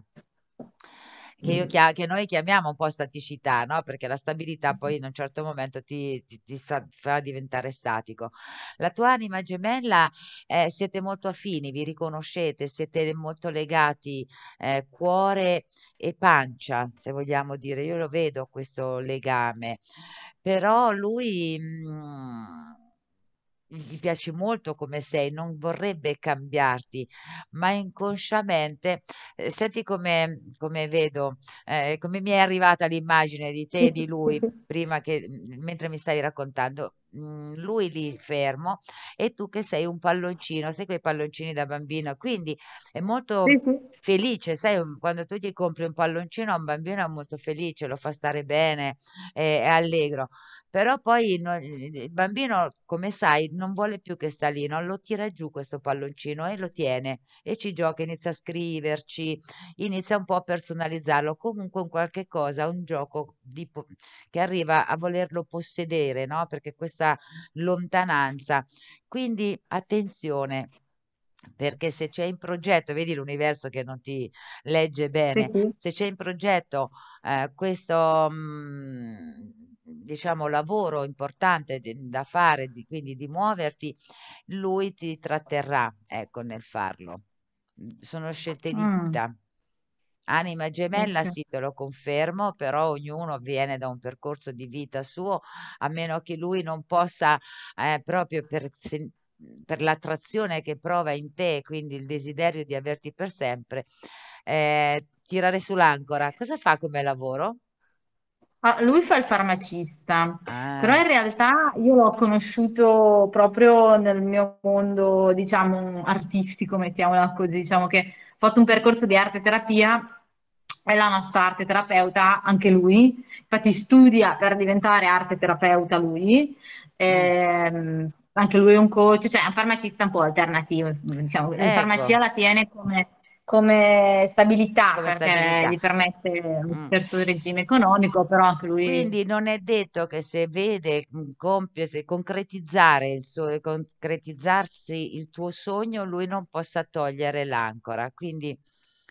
S1: che, io mm. chia- che noi chiamiamo un po' staticità, no? perché la stabilità poi mm-hmm. in un certo momento ti, ti, ti fa diventare statico. La tua anima gemella eh, siete molto affini, vi riconoscete, siete molto legati eh, cuore e pancia, se vogliamo dire. Io lo vedo questo legame, però lui... Mh, mm, gli piace molto come sei, non vorrebbe cambiarti, ma inconsciamente eh, senti come, come vedo, eh, come mi è arrivata l'immagine di te e di lui Sì. prima che, mm, mentre mi stavi raccontando. Mm, lui lì fermo e tu che sei un palloncino, sei quei palloncini da bambino, quindi è molto Sì, sì. felice, sai, quando tu gli compri un palloncino a un bambino è molto felice, lo fa stare bene, è, eh, è allegro però poi no- il bambino, come sai, non vuole più che sta lì, non lo tira giù questo palloncino e lo tiene e ci gioca, inizia a scriverci, inizia un po' a personalizzarlo, comunque un qualche cosa, un gioco di che arriva a volerlo possedere, no? Perché questa lontananza. Quindi attenzione, perché se c'è in progetto, vedi l'universo che non ti legge bene, Sì, sì. se c'è in progetto eh, questo, mh, mm, diciamo, lavoro importante di- da fare, di- quindi di muoverti, lui ti tratterrà, ecco, nel farlo. Mm, sono scelte di Mm, vita. Anima eh, gemella, ok. sì, te lo confermo, però ognuno viene da un percorso di vita suo, a meno che lui non possa eh, proprio per per l'attrazione che prova in te, quindi il desiderio di averti per sempre, eh, tirare sull'ancora, cosa fa come lavoro? Ah, lui fa il farmacista,
S2: ah. però in realtà io l'ho conosciuto proprio nel mio mondo, diciamo, artistico, mettiamola così, diciamo che ho fatto un percorso di arte terapia è la nostra arte terapeuta, anche lui, infatti studia per diventare arte terapeuta lui, eh, anche lui è un coach, cioè è un farmacista un po' alternativo, diciamo, ecco. la farmacia la tiene come, come stabilità come perché stabilità. gli permette un mm. certo regime economico, però anche lui... Quindi
S1: non è detto che se vede mm, compie, se concretizzare il suo, concretizzarsi il tuo sogno, lui non possa togliere l'ancora, quindi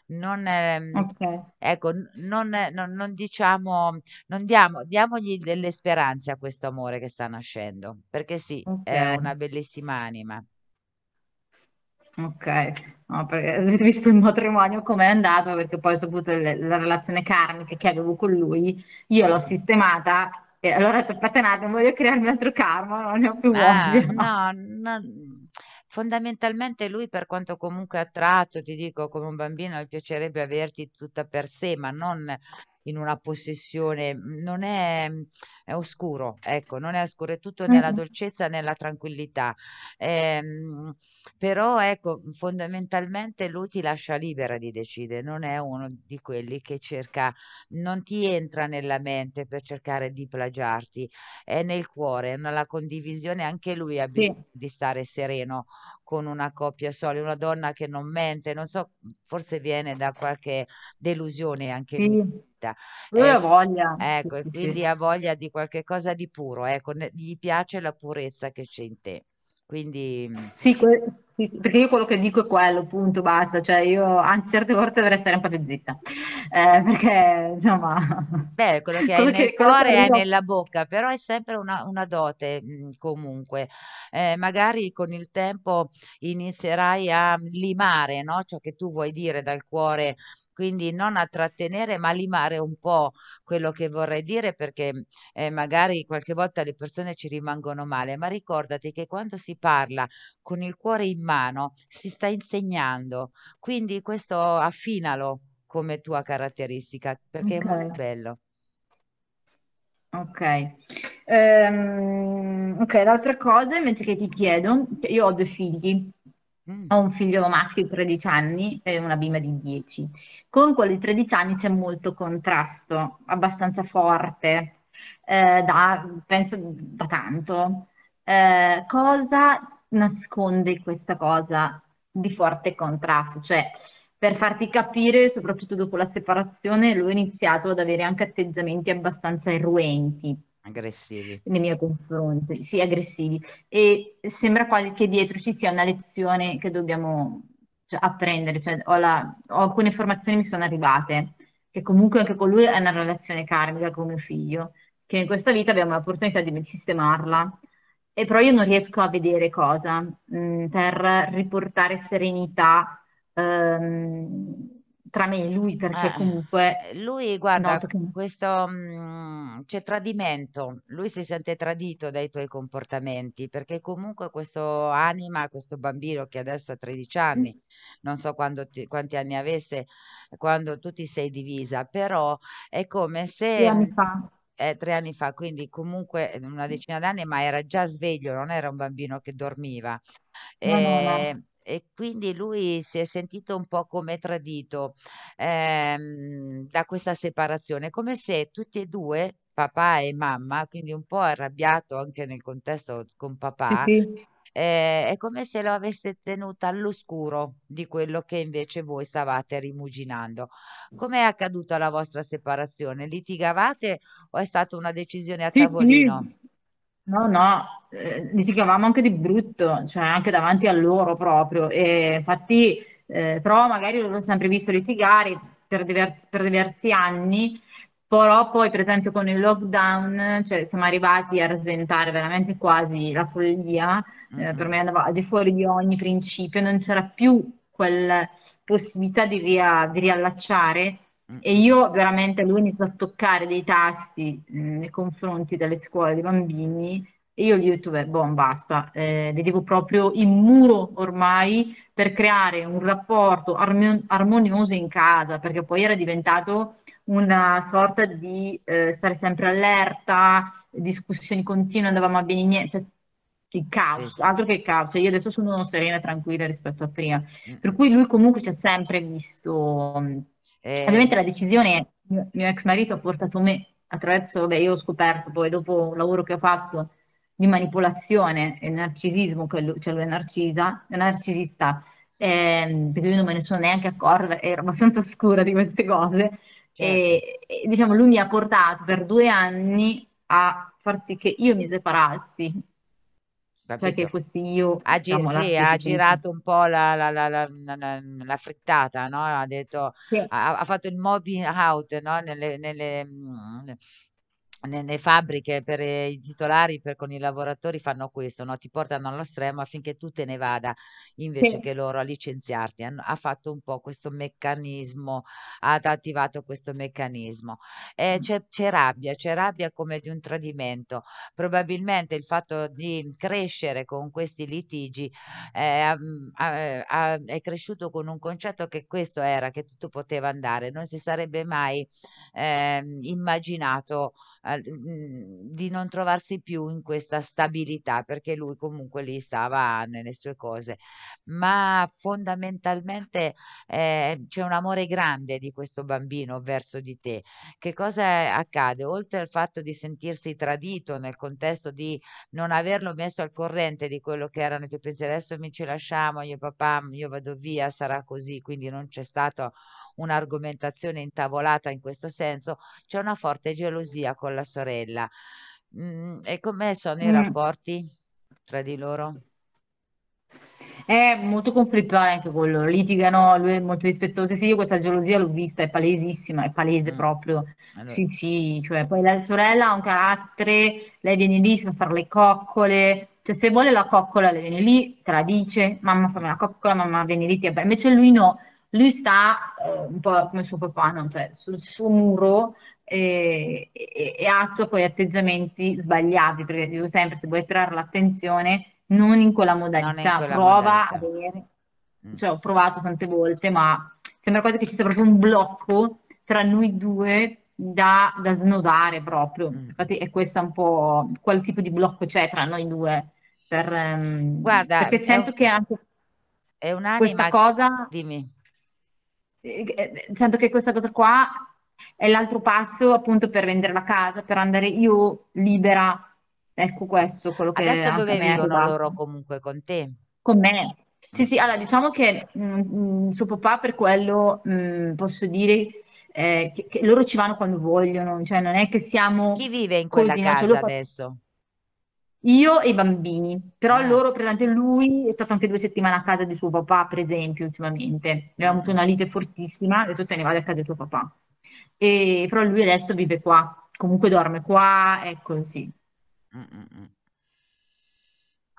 S1: non, ehm, Okay. ecco, non, non- non diciamo, non diamo, diamogli delle speranze a questo amore che sta nascendo, perché sì, è una bellissima anima. Ok, no,
S2: perché avete visto il
S1: matrimonio com'è andato, perché poi ho saputo le- la relazione karmica che
S2: avevo con lui, io l'ho sistemata e allora ho detto, "Patenate, voglio crearmi altro karma, non ne ho più Ah,
S1: no, no, Fondamentalmente lui per quanto comunque attratto, ti dico come un bambino, gli piacerebbe averti tutta per sé, ma non in una possessione, mhmm, non è, mhmm, è oscuro, ecco, non è oscuro, è tutto nella dolcezza, nella tranquillità. Ehm, però ecco, fondamentalmente lui ti lascia libera di decidere, non è uno di quelli che cerca, non ti entra nella mente per cercare di plagiarti, è nel cuore, è nella condivisione, anche lui ha bisogno sì. di stare sereno con una coppia sola, una donna che non mente, non so, forse viene da qualche delusione anche sì. lui vita. Lui eh, ha voglia. ecco, e Sì, sì. ha voglia di qualche cosa di puro, ecco, gli piace la purezza che c'è in te. Quindi, mm,
S2: Sì, que- sì, sì, perché io quello che dico è quello, punto, basta. Cioè io, anzi, certe volte dovrei stare un po' più zitta, Eh, perché insomma,
S1: beh, quello che hai quello nel che, quello cuore è arriva... nella bocca, però è sempre una, una dote, mh, mm, comunque. Eh, magari con il tempo inizierai a limare, no? Ciò che tu vuoi dire dal cuore quindi non a trattenere ma a limare un po' quello che vorrei dire perché mhmm, eh, magari qualche volta le persone ci rimangono male, ma ricordati che quando si parla con il cuore in mano si sta insegnando, quindi questo affinalo come tua caratteristica perché okay. è molto bello.
S2: Ok, um, ok, l'altra cosa invece che ti chiedo, io ho due figli, Mh. Mm. Ho un figlio maschio di 13 anni e una bimba di 10. Con quelli di 13 anni c'è molto contrasto, abbastanza forte, eh, da, penso da tanto. Eh, cosa nasconde questa cosa di forte contrasto? Cioè, per farti capire, soprattutto dopo la separazione, lui ha iniziato ad avere anche atteggiamenti abbastanza irruenti
S1: aggressivi. nei
S2: miei confronti, sì, aggressivi. E sembra quasi che dietro ci sia una lezione che dobbiamo cioè, apprendere, cioè, ho, la, ho alcune informazioni mi sono arrivate, che comunque anche con lui è una relazione karmica con mio figlio, che in questa vita abbiamo l'opportunità di sistemarla, e però io non riesco a vedere cosa mh, mm, per riportare serenità. Ehm, tra me e lui, perché ah. comunque
S1: eh, lui, guarda, noto che questo, mh, mm, c'è tradimento, lui si sente tradito dai tuoi comportamenti, perché comunque questo anima, questo bambino che adesso ha 13 anni, non so quando ti- quanti anni avesse quando tu ti sei divisa, però è come due se... fa. eh, tre anni fa, quindi comunque eh, una decina d'anni, ma era già sveglio, non era un bambino che dormiva. No, no, no. E, eh, e quindi lui si è sentito un po' come tradito ehm, da questa separazione, come se tutti e due, papà e mamma, quindi un po' arrabbiato anche nel contesto con papà, sì. eh, è come se lo aveste tenuto all'oscuro di quello che invece voi stavate rimuginando. Com'è accaduta la vostra separazione? Litigavate o è stata una decisione a tavolino? Sì, sì, No, no,
S2: eh, litigavamo anche di brutto, cioè anche davanti a loro proprio. E infatti, eh, però magari loro ho sempre visto litigare per diversi, per diversi anni, però poi per esempio con il lockdown cioè, siamo arrivati a rasentare veramente quasi la follia, eh, mm-hmm. eh, per me andava al di fuori di ogni principio, non c'era più quella possibilità di, ria, di riallacciare Mm. E io veramente lui inizio a toccare dei tasti mm, nei confronti delle scuole dei bambini e io gli ho detto, beh, bon, basta, eh, vedevo proprio il muro ormai per creare un rapporto armon- armonioso in casa, perché poi era diventato una sorta di eh, stare sempre allerta, discussioni continue, andavamo a bene niente, cioè, il caos, sì. altro che il caos, cioè, io adesso sono serena e tranquilla rispetto a prima, mm. per cui lui comunque ci ha sempre visto eh... Ovviamente la decisione, mio, mio ex marito ha portato me attraverso, beh, io ho scoperto poi dopo un lavoro che ho fatto di manipolazione e narcisismo, che lui, cioè lui è narcisa, è narcisista, eh, perché io non me ne sono neanche accorta, ero abbastanza scura di queste cose, e, certo. e, diciamo lui mi ha portato per due anni a far sì che io mi separassi cioè che Capito? questi io, Ha, gi- diciamo, sì, ha l'archetipo. girato
S1: un po' la, la- la- la- la- la- frittata, no? Ha detto, ha, ha fatto il mobbing out, no? Nelle, nelle, mm, nelle fabbriche per eh, i titolari per con i lavoratori fanno questo, no? ti portano allo stremo affinché tu te ne vada invece sì. che loro a licenziarti. Hanno, ha fatto un po' questo meccanismo, ha attivato questo meccanismo. Eh, c'è, c'è rabbia, c'è rabbia come di un tradimento. Probabilmente il fatto di crescere con questi litigi eh, ha, ha, è cresciuto con un concetto che questo era, che tutto poteva andare, non si sarebbe mai eh, immaginato Mhmm, di non trovarsi più in questa stabilità perché lui comunque lì stava nelle sue cose ma fondamentalmente eh, c'è un amore grande di questo bambino verso di te che cosa accade oltre al fatto di sentirsi tradito nel contesto di non averlo messo al corrente di quello che erano i tuoi pensieri adesso mi ci lasciamo io papà io vado via sarà così quindi non c'è stato un'argomentazione intavolata in questo senso, c'è una forte gelosia con la sorella. Mm, e come sono mm. i rapporti tra di loro?
S2: È molto conflittuale anche quello, litigano, lui è molto rispettoso. Sì, io questa gelosia l'ho vista, è palesissima, è palese mm. proprio. Allora. Sì, sì, cioè poi la sorella ha un carattere, lei viene lì a fare le coccole, cioè se vuole la coccola lei viene lì, te la dice, mamma fammi la coccola, mamma vieni lì, ti abbra. Invece lui no, lui sta eh, un po' come suo papà, no? cioè, sul suo muro e, e, e, attua poi atteggiamenti sbagliati, perché dico sempre, se vuoi attrarre l'attenzione, non in quella modalità, in quella prova modalità. a vedere, mm. cioè ho provato tante volte, ma sembra quasi che ci sia proprio un blocco tra noi due da, da snodare proprio. Mm. Infatti è questo un po' quel tipo di blocco c'è tra noi due.
S1: Per, um, Guarda, perché sento un... che anche è un'anima... questa cosa... Dimmi.
S2: Eh, eh, sento che questa cosa qua è l'altro passo appunto per vendere la casa, per andare io libera. Ecco questo, quello che Adesso dove vivono loro
S1: comunque con te?
S2: Con me. Sì, sì, allora diciamo che mh, mm, suo papà per quello mh, mm, posso dire eh, che, che, loro ci vanno quando vogliono, cioè non è che siamo... Chi
S1: vive in quella così, casa adesso?
S2: Io e i bambini, però Ah. loro, per esempio, lui è stato anche due settimane a casa di suo papà, per esempio, ultimamente. Abbiamo mm. avuto una lite fortissima, ho tutto te ne vado a casa di tuo papà. E, però lui adesso vive qua, comunque dorme
S1: qua, ecco, sì. Mm, mm, mm.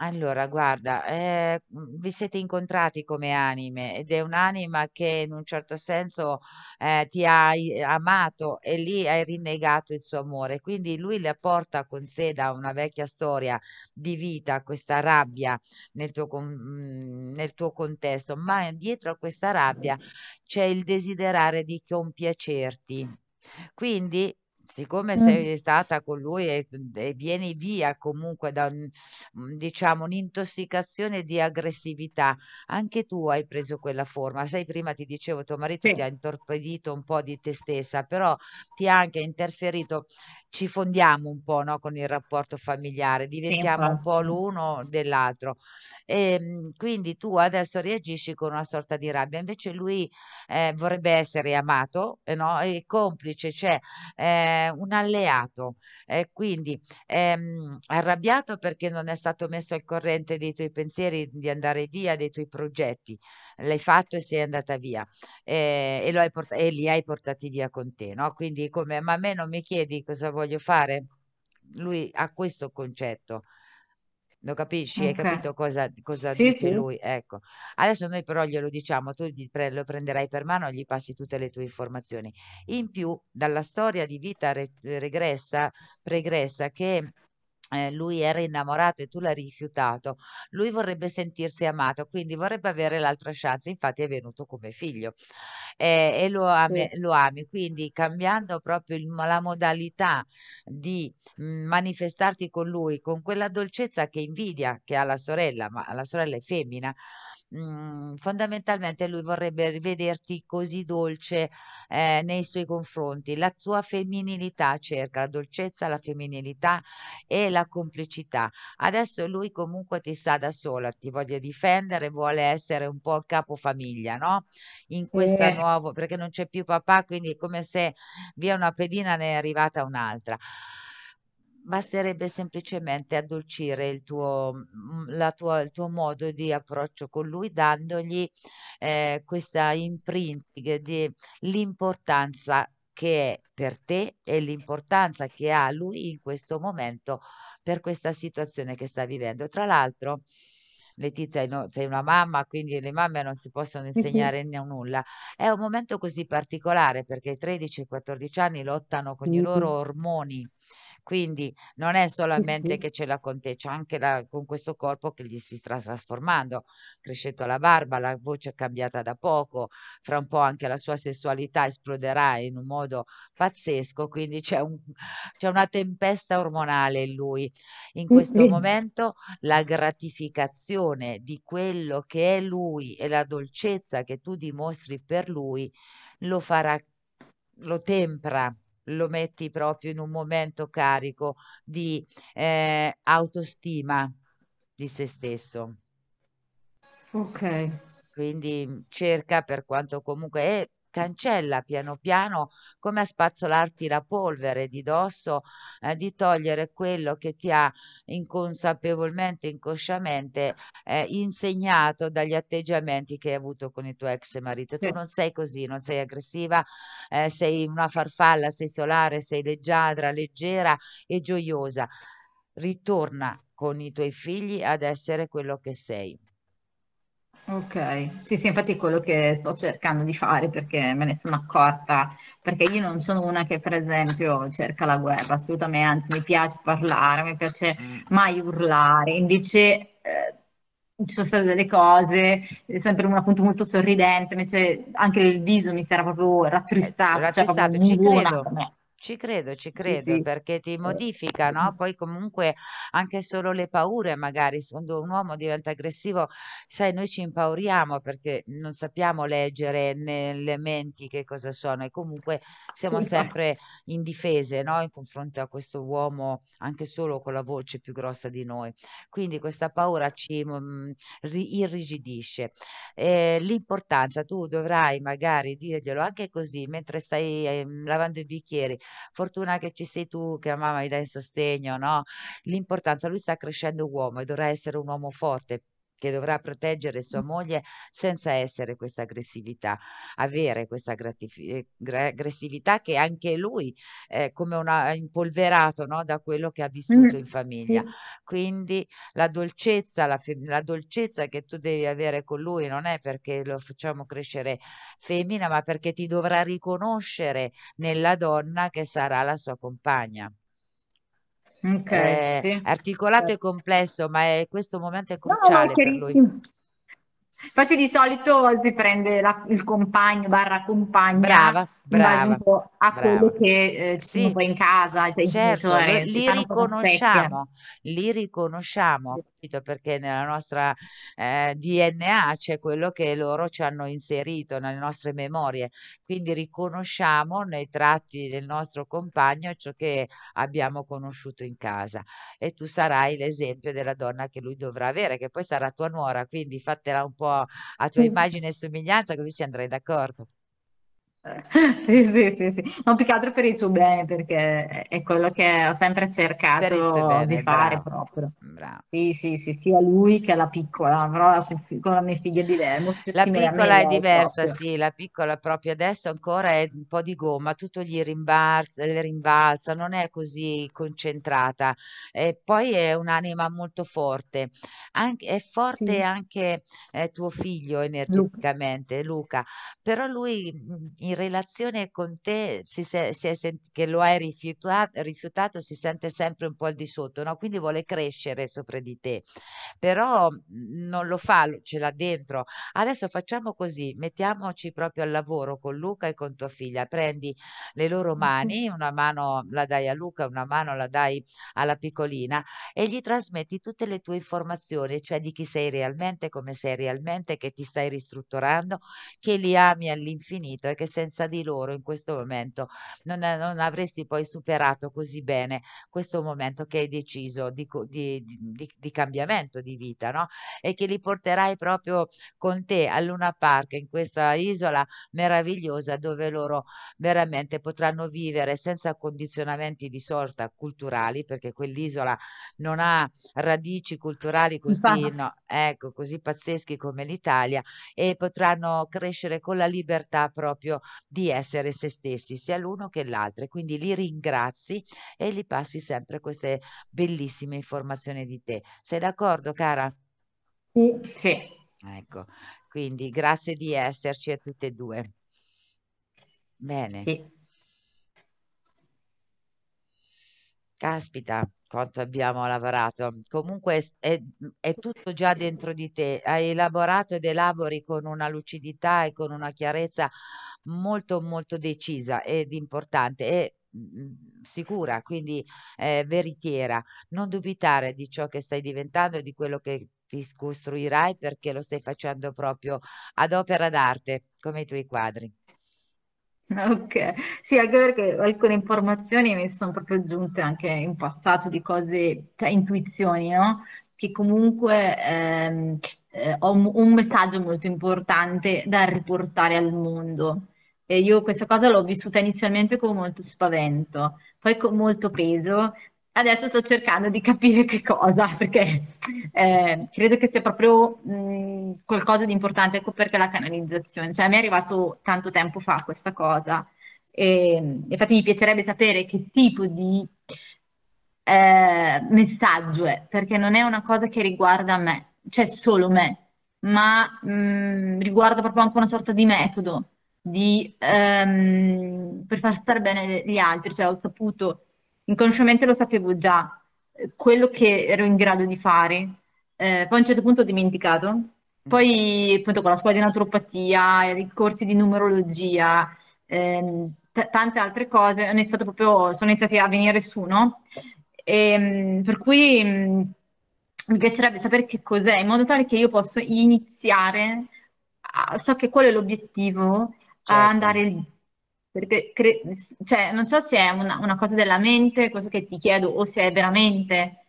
S1: Allora guarda, ehm, vi siete incontrati come anime ed è un'anima che in un certo senso, ehm, ti ha amato e lì hai rinnegato il suo amore. Quindi lui la porta con sé da una vecchia storia di vita, questa rabbia nel tuo mhmm, nel tuo contesto, ma dietro a questa rabbia c'è il desiderare di compiacerti. Quindi siccome sei stata con lui e, mhmm, e vieni via comunque da un, mhmm, diciamo, un'intossicazione di aggressività, anche tu hai preso quella forma. Sai, prima ti dicevo, tuo marito sì. ti ha intorpedito un po' di te stessa, però ti ha anche interferito. Ci fondiamo un po' no, con il rapporto familiare, diventiamo sì, un po' l'uno dell'altro. E, ehm, quindi tu adesso reagisci con una sorta di rabbia, invece lui eh, vorrebbe essere amato eh, no? e complice, cioè eh, eh, un alleato, eh, quindi ehm, arrabbiato perché non è stato messo al corrente dei tuoi pensieri di andare via, dei tuoi progetti, l'hai fatto e sei andata via eh, e, port- e, li hai portati via con te, no? quindi come ma a me non mi chiedi cosa voglio fare? Lui ha questo concetto. Lo capisci? Hai capito cosa, cosa Sì, dice sì. lui? Ecco. Adesso noi però glielo diciamo, tu gli pre- lo prenderai per mano gli passi tutte le tue informazioni. In più, dalla storia di vita re- regressa, pregressa, che eh, lui era innamorato e tu l'hai rifiutato, lui vorrebbe sentirsi amato, quindi vorrebbe avere l'altra chance, infatti è venuto come figlio eh, e lo ami, sì. lo ami, quindi cambiando proprio il, la modalità di mh, mhmm, manifestarti con lui, con quella dolcezza che invidia che ha la sorella, ma la sorella è femmina, mhmm, fondamentalmente lui vorrebbe rivederti così dolce, ehm, nei suoi confronti. La tua femminilità cerca, la dolcezza, la femminilità e la complicità. Adesso lui comunque ti sa da sola, ti voglia difendere, vuole essere un po' capofamiglia, no, in questa nuova, nuovo perché non c'è più papà, quindi è come se via una pedina ne è arrivata un'altra basterebbe semplicemente addolcire il tuo, mm, mm, tua, il tuo, modo di approccio con lui, dandogli eh, questa imprinting di l'importanza che è per te e l'importanza che ha lui in questo momento per questa situazione che sta vivendo. Tra l'altro, Letizia sei una mamma, quindi le mamme non si possono insegnare nulla. È un momento così particolare perché i 13 e 14 anni lottano con i loro ormoni quindi non è solamente sì. che ce l'ha con te, c'è anche la, con questo corpo che gli si sta trasformando, crescendo la barba, la voce è cambiata da poco, fra un po' anche la sua sessualità esploderà in un modo pazzesco, quindi c'è, un, c'è una tempesta ormonale in lui. In questo sì. momento la gratificazione di quello che è lui e la dolcezza che tu dimostri per lui lo farà, lo tempra lo metti proprio in un momento carico di eh, autostima di se stesso. Ok. Quindi mm, cerca per quanto comunque è cancella piano piano come a spazzolarti la polvere di dosso, eh, di togliere quello che ti ha inconsapevolmente, inconsciamente eh, insegnato dagli atteggiamenti che hai avuto con il tuo ex marito. Tu non sei così, non sei aggressiva, eh, sei una farfalla, sei solare, sei leggiadra, leggera e gioiosa. Ritorna con i tuoi figli ad essere quello che sei.
S2: Ok, Sì, sì, infatti è quello che sto cercando di fare perché me ne sono accorta, perché io non sono una che per esempio cerca la guerra, assolutamente, anzi mi piace parlare, mi piace mm. mai urlare, invece eh, ci sono state delle cose, eh, sempre una appunto molto sorridente, invece anche il viso mi si era proprio rattristato, eh, rattristato cioè, ci credo.
S1: Ci credo, ci credo, sì. perché ti eh. modifica, no, poi comunque anche solo le paure magari, quando un uomo diventa aggressivo, sai noi ci impauriamo perché non sappiamo leggere nelle menti che cosa sono e comunque siamo No. Esatto. sempre indifese, no, in confronto a questo uomo, anche solo con la voce più grossa di noi. Quindi questa paura ci mo mhmm, irrigidisce. Ehm, l'importanza tu dovrai magari dirglielo anche così mentre stai, ehm, lavando i bicchieri: fortuna che ci sei tu, che la mamma mi dà sostegno, no? L'importanza, lui sta crescendo uomo e dovrà essere un uomo forte che dovrà proteggere sua moglie senza essere questa aggressività, avere questa eh, aggressività che anche lui è eh, come una, eh, impolverato no? da quello che ha vissuto in famiglia. Sì. Quindi la dolcezza, la, la dolcezza che tu devi avere con lui non è perché lo facciamo crescere femmina, ma perché ti dovrà riconoscere nella donna che sarà la sua compagna. Okay, sì. articolato e certo. complesso, ma è, questo momento è cruciale no, per lui. Infatti di solito si prende la, il compagno barra compagna brava, brava, a brava. quello che eh, ci in casa, cioè li riconosciamo, li riconosciamo, compito perché nella nostra eh, DNA c'è quello che loro ci hanno inserito nelle nostre memorie, quindi riconosciamo nei tratti del nostro compagno ciò che abbiamo conosciuto in casa e tu sarai l'esempio della donna che lui dovrà avere, che poi sarà tua nuora, quindi fatela un po' a tua immagine e somiglianza, così ci andrai d'accordo. Sì, sì, sì, sì. No, più che altro per il suo bene,
S2: perché è quello che ho sempre cercato bene, di fare bravo, proprio. bravo. Sì, sì, sì, sia lui che la piccola, però con fi- con la mia figlia di lei, è molto La piccola è eh, diversa, proprio.
S1: sì, la piccola proprio adesso ancora è un po' di gomma, tutto gli rimbalza, le rimbalza, non è così concentrata. E poi è un'anima molto forte. Anche- è forte Sì, anche eh, tuo figlio energeticamente, Luca, però lui mm, in relazione con te si se, si sent- che lo hai rifiutato, rifiutato, si sente sempre un po' al di sotto, no? quindi vuole crescere sopra di te, però mhmm, non lo fa, ce l'ha dentro. Adesso facciamo così, mettiamoci proprio al lavoro con Luca e con tua figlia, prendi le loro mani, una mano la dai a Luca, una mano la dai alla piccolina e gli trasmetti tutte le tue informazioni, cioè di chi sei realmente, come sei realmente, che ti stai ristrutturando, che li ami all'infinito e che sei senza di loro in questo momento non, non avresti poi superato così bene questo momento che hai deciso di, di, di, di cambiamento di vita, no? E che li porterai proprio con te a Luna Park, in questa isola meravigliosa dove loro veramente potranno vivere senza condizionamenti di sorta culturali, perché quell'isola non ha radici culturali così, no, ecco, così pazzeschi come l'Italia e potranno crescere con la libertà proprio di essere se stessi, sia l'uno che l'altro. Quindi li ringrazi e gli passi sempre queste bellissime informazioni di te. Sei d'accordo, cara? Sì. sì. Ecco, quindi grazie di esserci a tutte e due. Bene. Sì. Caspita, quanto abbiamo lavorato. Comunque è, è, tutto già dentro di te. Hai elaborato ed elabori con una lucidità e con una chiarezza molto molto decisa ed importante e mhmm, sicura, quindi eh, veritiera. Non dubitare di ciò che stai diventando e di quello che ti costruirai perché lo stai facendo proprio ad opera d'arte, come i tuoi quadri.
S2: Ok, sì, anche perché alcune informazioni mi sono proprio giunte anche in passato di cose, cioè intuizioni, no? Che comunque ehm, eh, ho un messaggio molto importante da riportare al mondo e io questa cosa l'ho vissuta inizialmente con molto spavento, poi con molto peso. Adesso sto cercando di capire che cosa, perché eh, credo che sia proprio mh, mhmm, qualcosa di importante, ecco perché la canalizzazione, cioè me è arrivato tanto tempo fa questa cosa. E, ehm, infatti mi piacerebbe sapere che tipo di eh, messaggio è, perché non è una cosa che riguarda me, cioè solo me, ma mh, mhmm, riguarda proprio anche una sorta di metodo di, ehm, per far stare bene gli altri, cioè ho saputo, inconsciamente lo sapevo già, eh, quello che ero in grado di fare, eh, poi a un certo punto ho dimenticato, mm. poi appunto con la scuola di naturopatia, i corsi di numerologia, ehm, t- tante altre cose, ho iniziato proprio, sono iniziati a venire su, no? E, ehm, per cui mh, mm, mi piacerebbe sapere che cos'è, in modo tale che io possa iniziare, a, so che qual è l'obiettivo, Certo. andare lì. Perché cioè, non so se è una, una cosa della mente, questo che ti chiedo, o se è veramente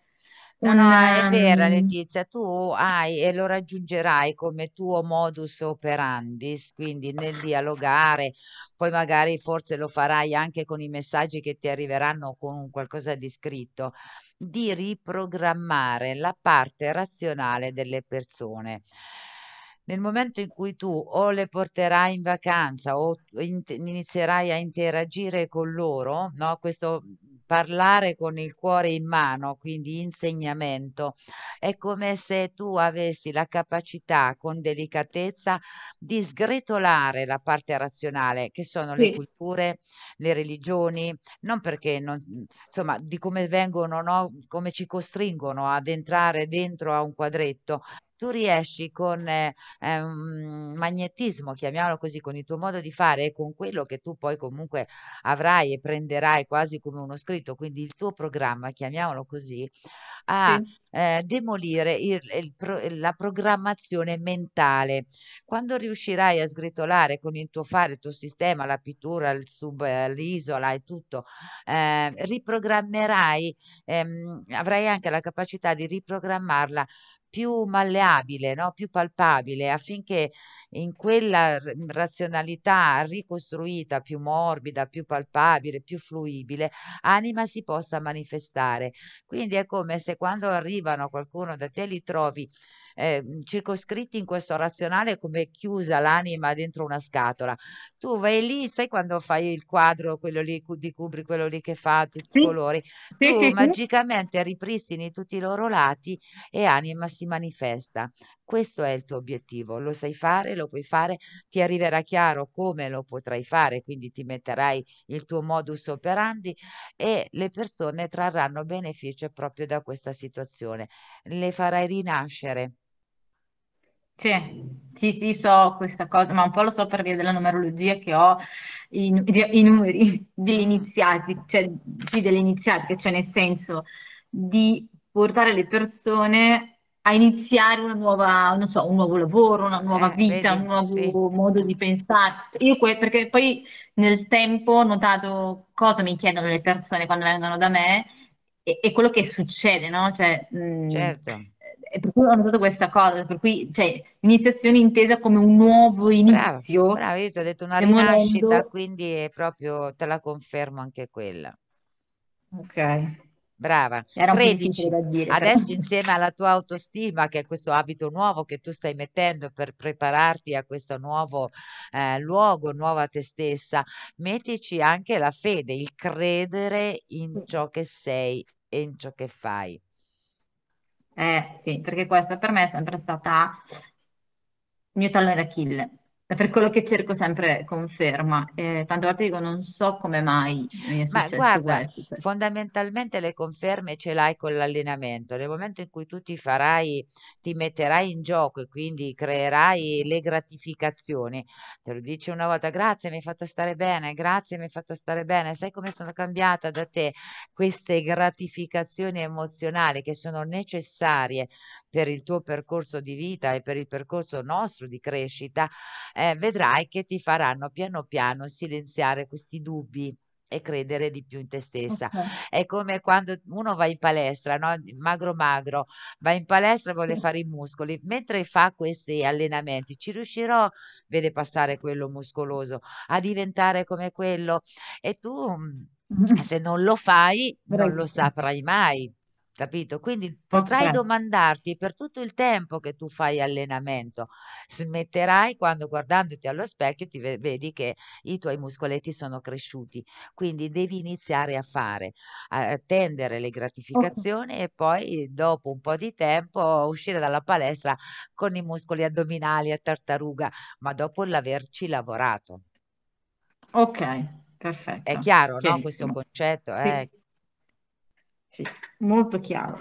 S2: No, no, è vera ehm, Letizia,
S1: tu hai e lo raggiungerai come tuo modus operandis, quindi nel dialogare, poi magari forse lo farai anche con i messaggi che ti arriveranno con qualcosa di scritto, di riprogrammare la parte razionale delle persone. Nel momento in cui tu o le porterai in vacanza o in- inizierai a interagire con loro, no? questo mhmm, parlare con il cuore in mano, quindi insegnamento, è come se tu avessi la capacità con delicatezza di sgretolare la parte razionale, che sono le Sì, culture, le religioni, non perché non, mhmm, insomma, di come vengono, no? come ci costringono ad entrare dentro a un quadretto, tu riesci con eh, eh, un magnetismo, chiamiamolo così, con il tuo modo di fare e con quello che tu poi comunque avrai e prenderai quasi come uno scritto, quindi il tuo programma, chiamiamolo così, a sì. eh, demolire il, il pro, la programmazione mentale. Quando riuscirai a sgretolare con il tuo fare, il tuo sistema, la pittura, il sub, eh, l'isola e tutto, eh, riprogrammerai, ehm, avrai anche la capacità di riprogrammarla più malleabile, no? Più palpabile affinché in quella mhmm, razionalità ricostruita, più morbida, più palpabile, più fluibile, anima si possa manifestare. Quindi è come se quando arrivano qualcuno da te li trovi eh, mhmm, circoscritti in questo razionale come chiusa l'anima dentro una scatola. Tu vai lì, sai quando fai il quadro, quello lì di cubri, quello lì che fa tutti sì. i colori, sì, tu sì, magicamente ripristini tutti i loro lati e anima si manifesta. Questo è il tuo obiettivo, lo sai fare, lo puoi fare, ti arriverà chiaro come lo potrai fare, quindi ti metterai il tuo modus operandi e le persone trarranno beneficio proprio da questa situazione, le farai rinascere.
S2: Sì, sì, sì, so questa cosa, ma un po' lo so per via della numerologia che ho, i, i numeri degli iniziati, cioè sì, delle iniziatiche, cioè nel senso di portare le persone a iniziare una nuova, non so, un nuovo lavoro, una nuova Eh, vita, un nuovo Sì. modo di pensare. Io que- perché poi nel tempo ho notato cosa mi chiedono le persone quando vengono da me e, e quello che succede, no? Cioè, mh, mm, Certo, e eh, per cui ho notato questa cosa, per cui, cioè, l'iniziazione intesa come un nuovo inizio, brava,
S1: io ti ho detto una rinascita, demolendo. quindi è proprio, te la confermo anche quella. Ok. Brava, Era 13. da dire, Adesso però. insieme alla tua autostima, che è questo abito nuovo che tu stai mettendo per prepararti a questo nuovo eh, luogo, nuova te stessa, mettici anche la fede, il credere in ciò che sei e in ciò che fai. Eh sì, perché questa per me è sempre stata il mio tallone d'Achille per quello che cerco
S2: sempre conferma. Eh, tante volte dico non so come mai mi è successo Ma guarda, questo.
S1: Cioè fondamentalmente le conferme ce l'hai con l'allenamento. Nel momento in cui tu ti farai, ti metterai in gioco e quindi creerai le gratificazioni, te lo dici una volta, grazie mi hai fatto stare bene, grazie mi hai fatto stare bene, sai come sono cambiata da te queste gratificazioni emozionali che sono necessarie per il tuo percorso di vita e per il percorso nostro di crescita, eh, vedrai che ti faranno piano piano silenziare questi dubbi e credere di più in te stessa. Okay. È come quando uno va in palestra, no? magro magro, va in palestra e vuole okay. fare i muscoli, mentre fa questi allenamenti, ci riuscirò, vede passare quello muscoloso, a diventare come quello e tu mm, mm-hmm. se non lo fai non lo saprai mai capito? Quindi potrai okay. domandarti per tutto il tempo che tu fai allenamento, smetterai quando guardandoti allo specchio ti vedi che i tuoi muscoletti sono cresciuti, quindi devi iniziare a fare, a attendere le gratificazioni e poi dopo un po' di tempo uscire dalla palestra con i muscoli addominali a tartaruga, ma dopo l'averci lavorato. Ok, perfetto. È chiaro, no, questo concetto? Eh? Sì sì, molto chiaro.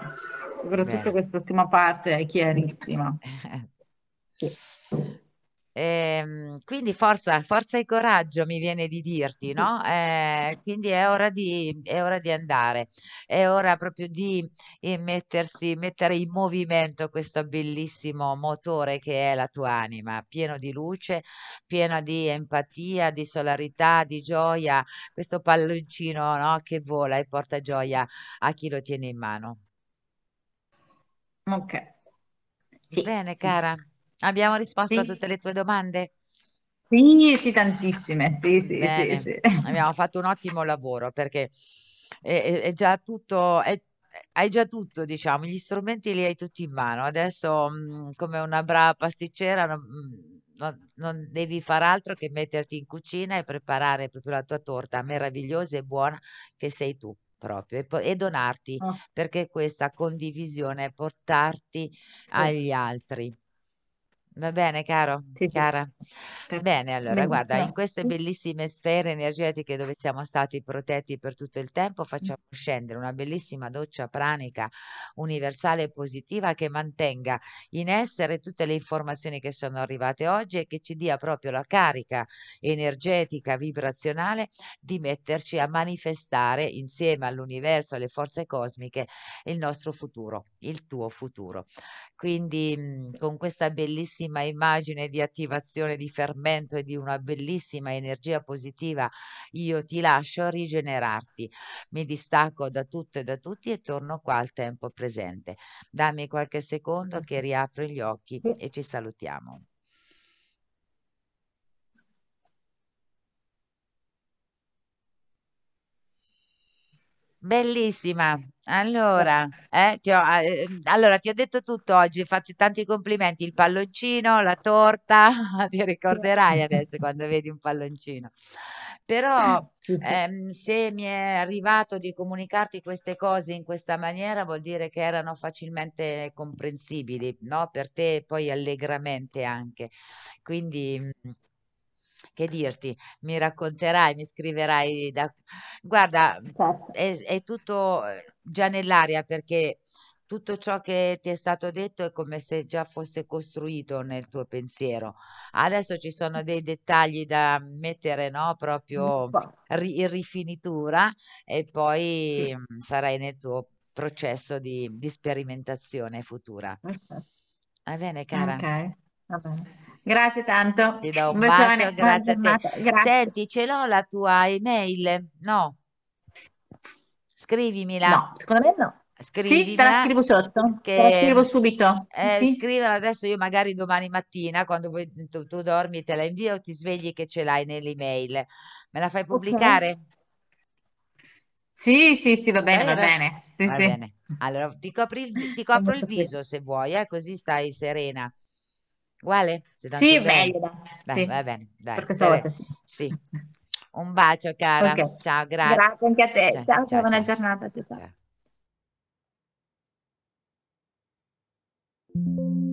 S1: Soprattutto Bene. quest'ultima parte è chiarissima. Sì. Ehm, quindi forza, forza e coraggio mi viene di dirti, no, ehm, quindi è ora di è ora di andare. È ora proprio di, eh, mettersi mettere in movimento questo bellissimo motore che è la tua anima, pieno di luce, pieno di empatia, di solarità, di gioia, questo palloncino, no, che vola e porta gioia a chi lo tiene in mano. Ok. Sì, Bene sì. cara. Abbiamo risposto a tutte le tue domande? Sì, sì, tantissime. Sì, sì, Bene, sì. abbiamo fatto un ottimo lavoro perché è, eh, eh, è- già tutto, è- hai già tutto, diciamo, gli strumenti li hai tutti in mano. Adesso, mm, come una brava pasticcera, non, mm, non- non devi far altro che metterti in cucina e preparare proprio la tua torta meravigliosa e buona che sei tu proprio e, e donarti, ah. perché questa condivisione è portarti Sì. agli altri. Va bene, caro, Sì, sì. Chiara. Bene, allora, guarda, in benissimo. queste bellissime sfere energetiche dove siamo stati protetti per tutto il tempo, facciamo scendere una bellissima doccia pranica universale e positiva che mantenga in essere tutte le informazioni che sono arrivate oggi e che ci dia proprio la carica energetica, vibrazionale di metterci a manifestare insieme all'universo, alle forze cosmiche, il nostro futuro, il tuo futuro. Quindi, con questa bellissima bellissima immagine di attivazione di fermento e di una bellissima energia positiva, io ti lascio rigenerarti. Mi distacco da tutto e da tutti e torno qua al tempo presente. Dammi qualche secondo che riapro gli occhi e ci salutiamo. Bellissima. Allora, eh, ti ho, ah, allora, ti ho detto tutto oggi, faccio tanti complimenti, il palloncino, la torta, ti ricorderai adesso quando vedi un palloncino. Però ehm, se mi è arrivato di comunicarti queste cose in questa maniera, vuol dire che erano facilmente comprensibili, no? Per te poi allegramente anche. Quindi mm, che dirti, mi racconterai, mi scriverai. Da... Guarda, certo. è, è tutto eh, già nell'aria perché tutto ciò che ti è stato detto è come se già fosse costruito nel tuo pensiero. Adesso ci sono dei dettagli da mettere, no? Proprio in rifinitura e poi sì. Mm, sarai nel tuo processo di, di sperimentazione futura. Okay. Va bene, cara? Ok, va bene. Grazie tanto. Ti do un bacio, bacione, buona grazie a giornata. te. Senti, ce l'ho la tua email? No. Scrivimela. No, secondo me no. Sì, te la scrivo sotto, che, te la scrivo subito. Eh, sì. Scrivila adesso, io magari domani mattina, quando voi, tu, tu, dormi, te la invio, o ti svegli che ce l'hai nell'email. Me la fai pubblicare? Okay. Sì, sì, sì, va bene, allora, va bene. Sì, va sì. bene. Allora, ti, copri, ti copro il viso se vuoi, eh, così stai serena. Uguale? Sì, meglio. Dai, sì. Va bene, dai. Per questa volta sì. sì. Un bacio, cara. Okay. Ciao, grazie. Grazie anche a te. Ciao, ciao, ciao buona ciao. giornata. Ciao. ciao.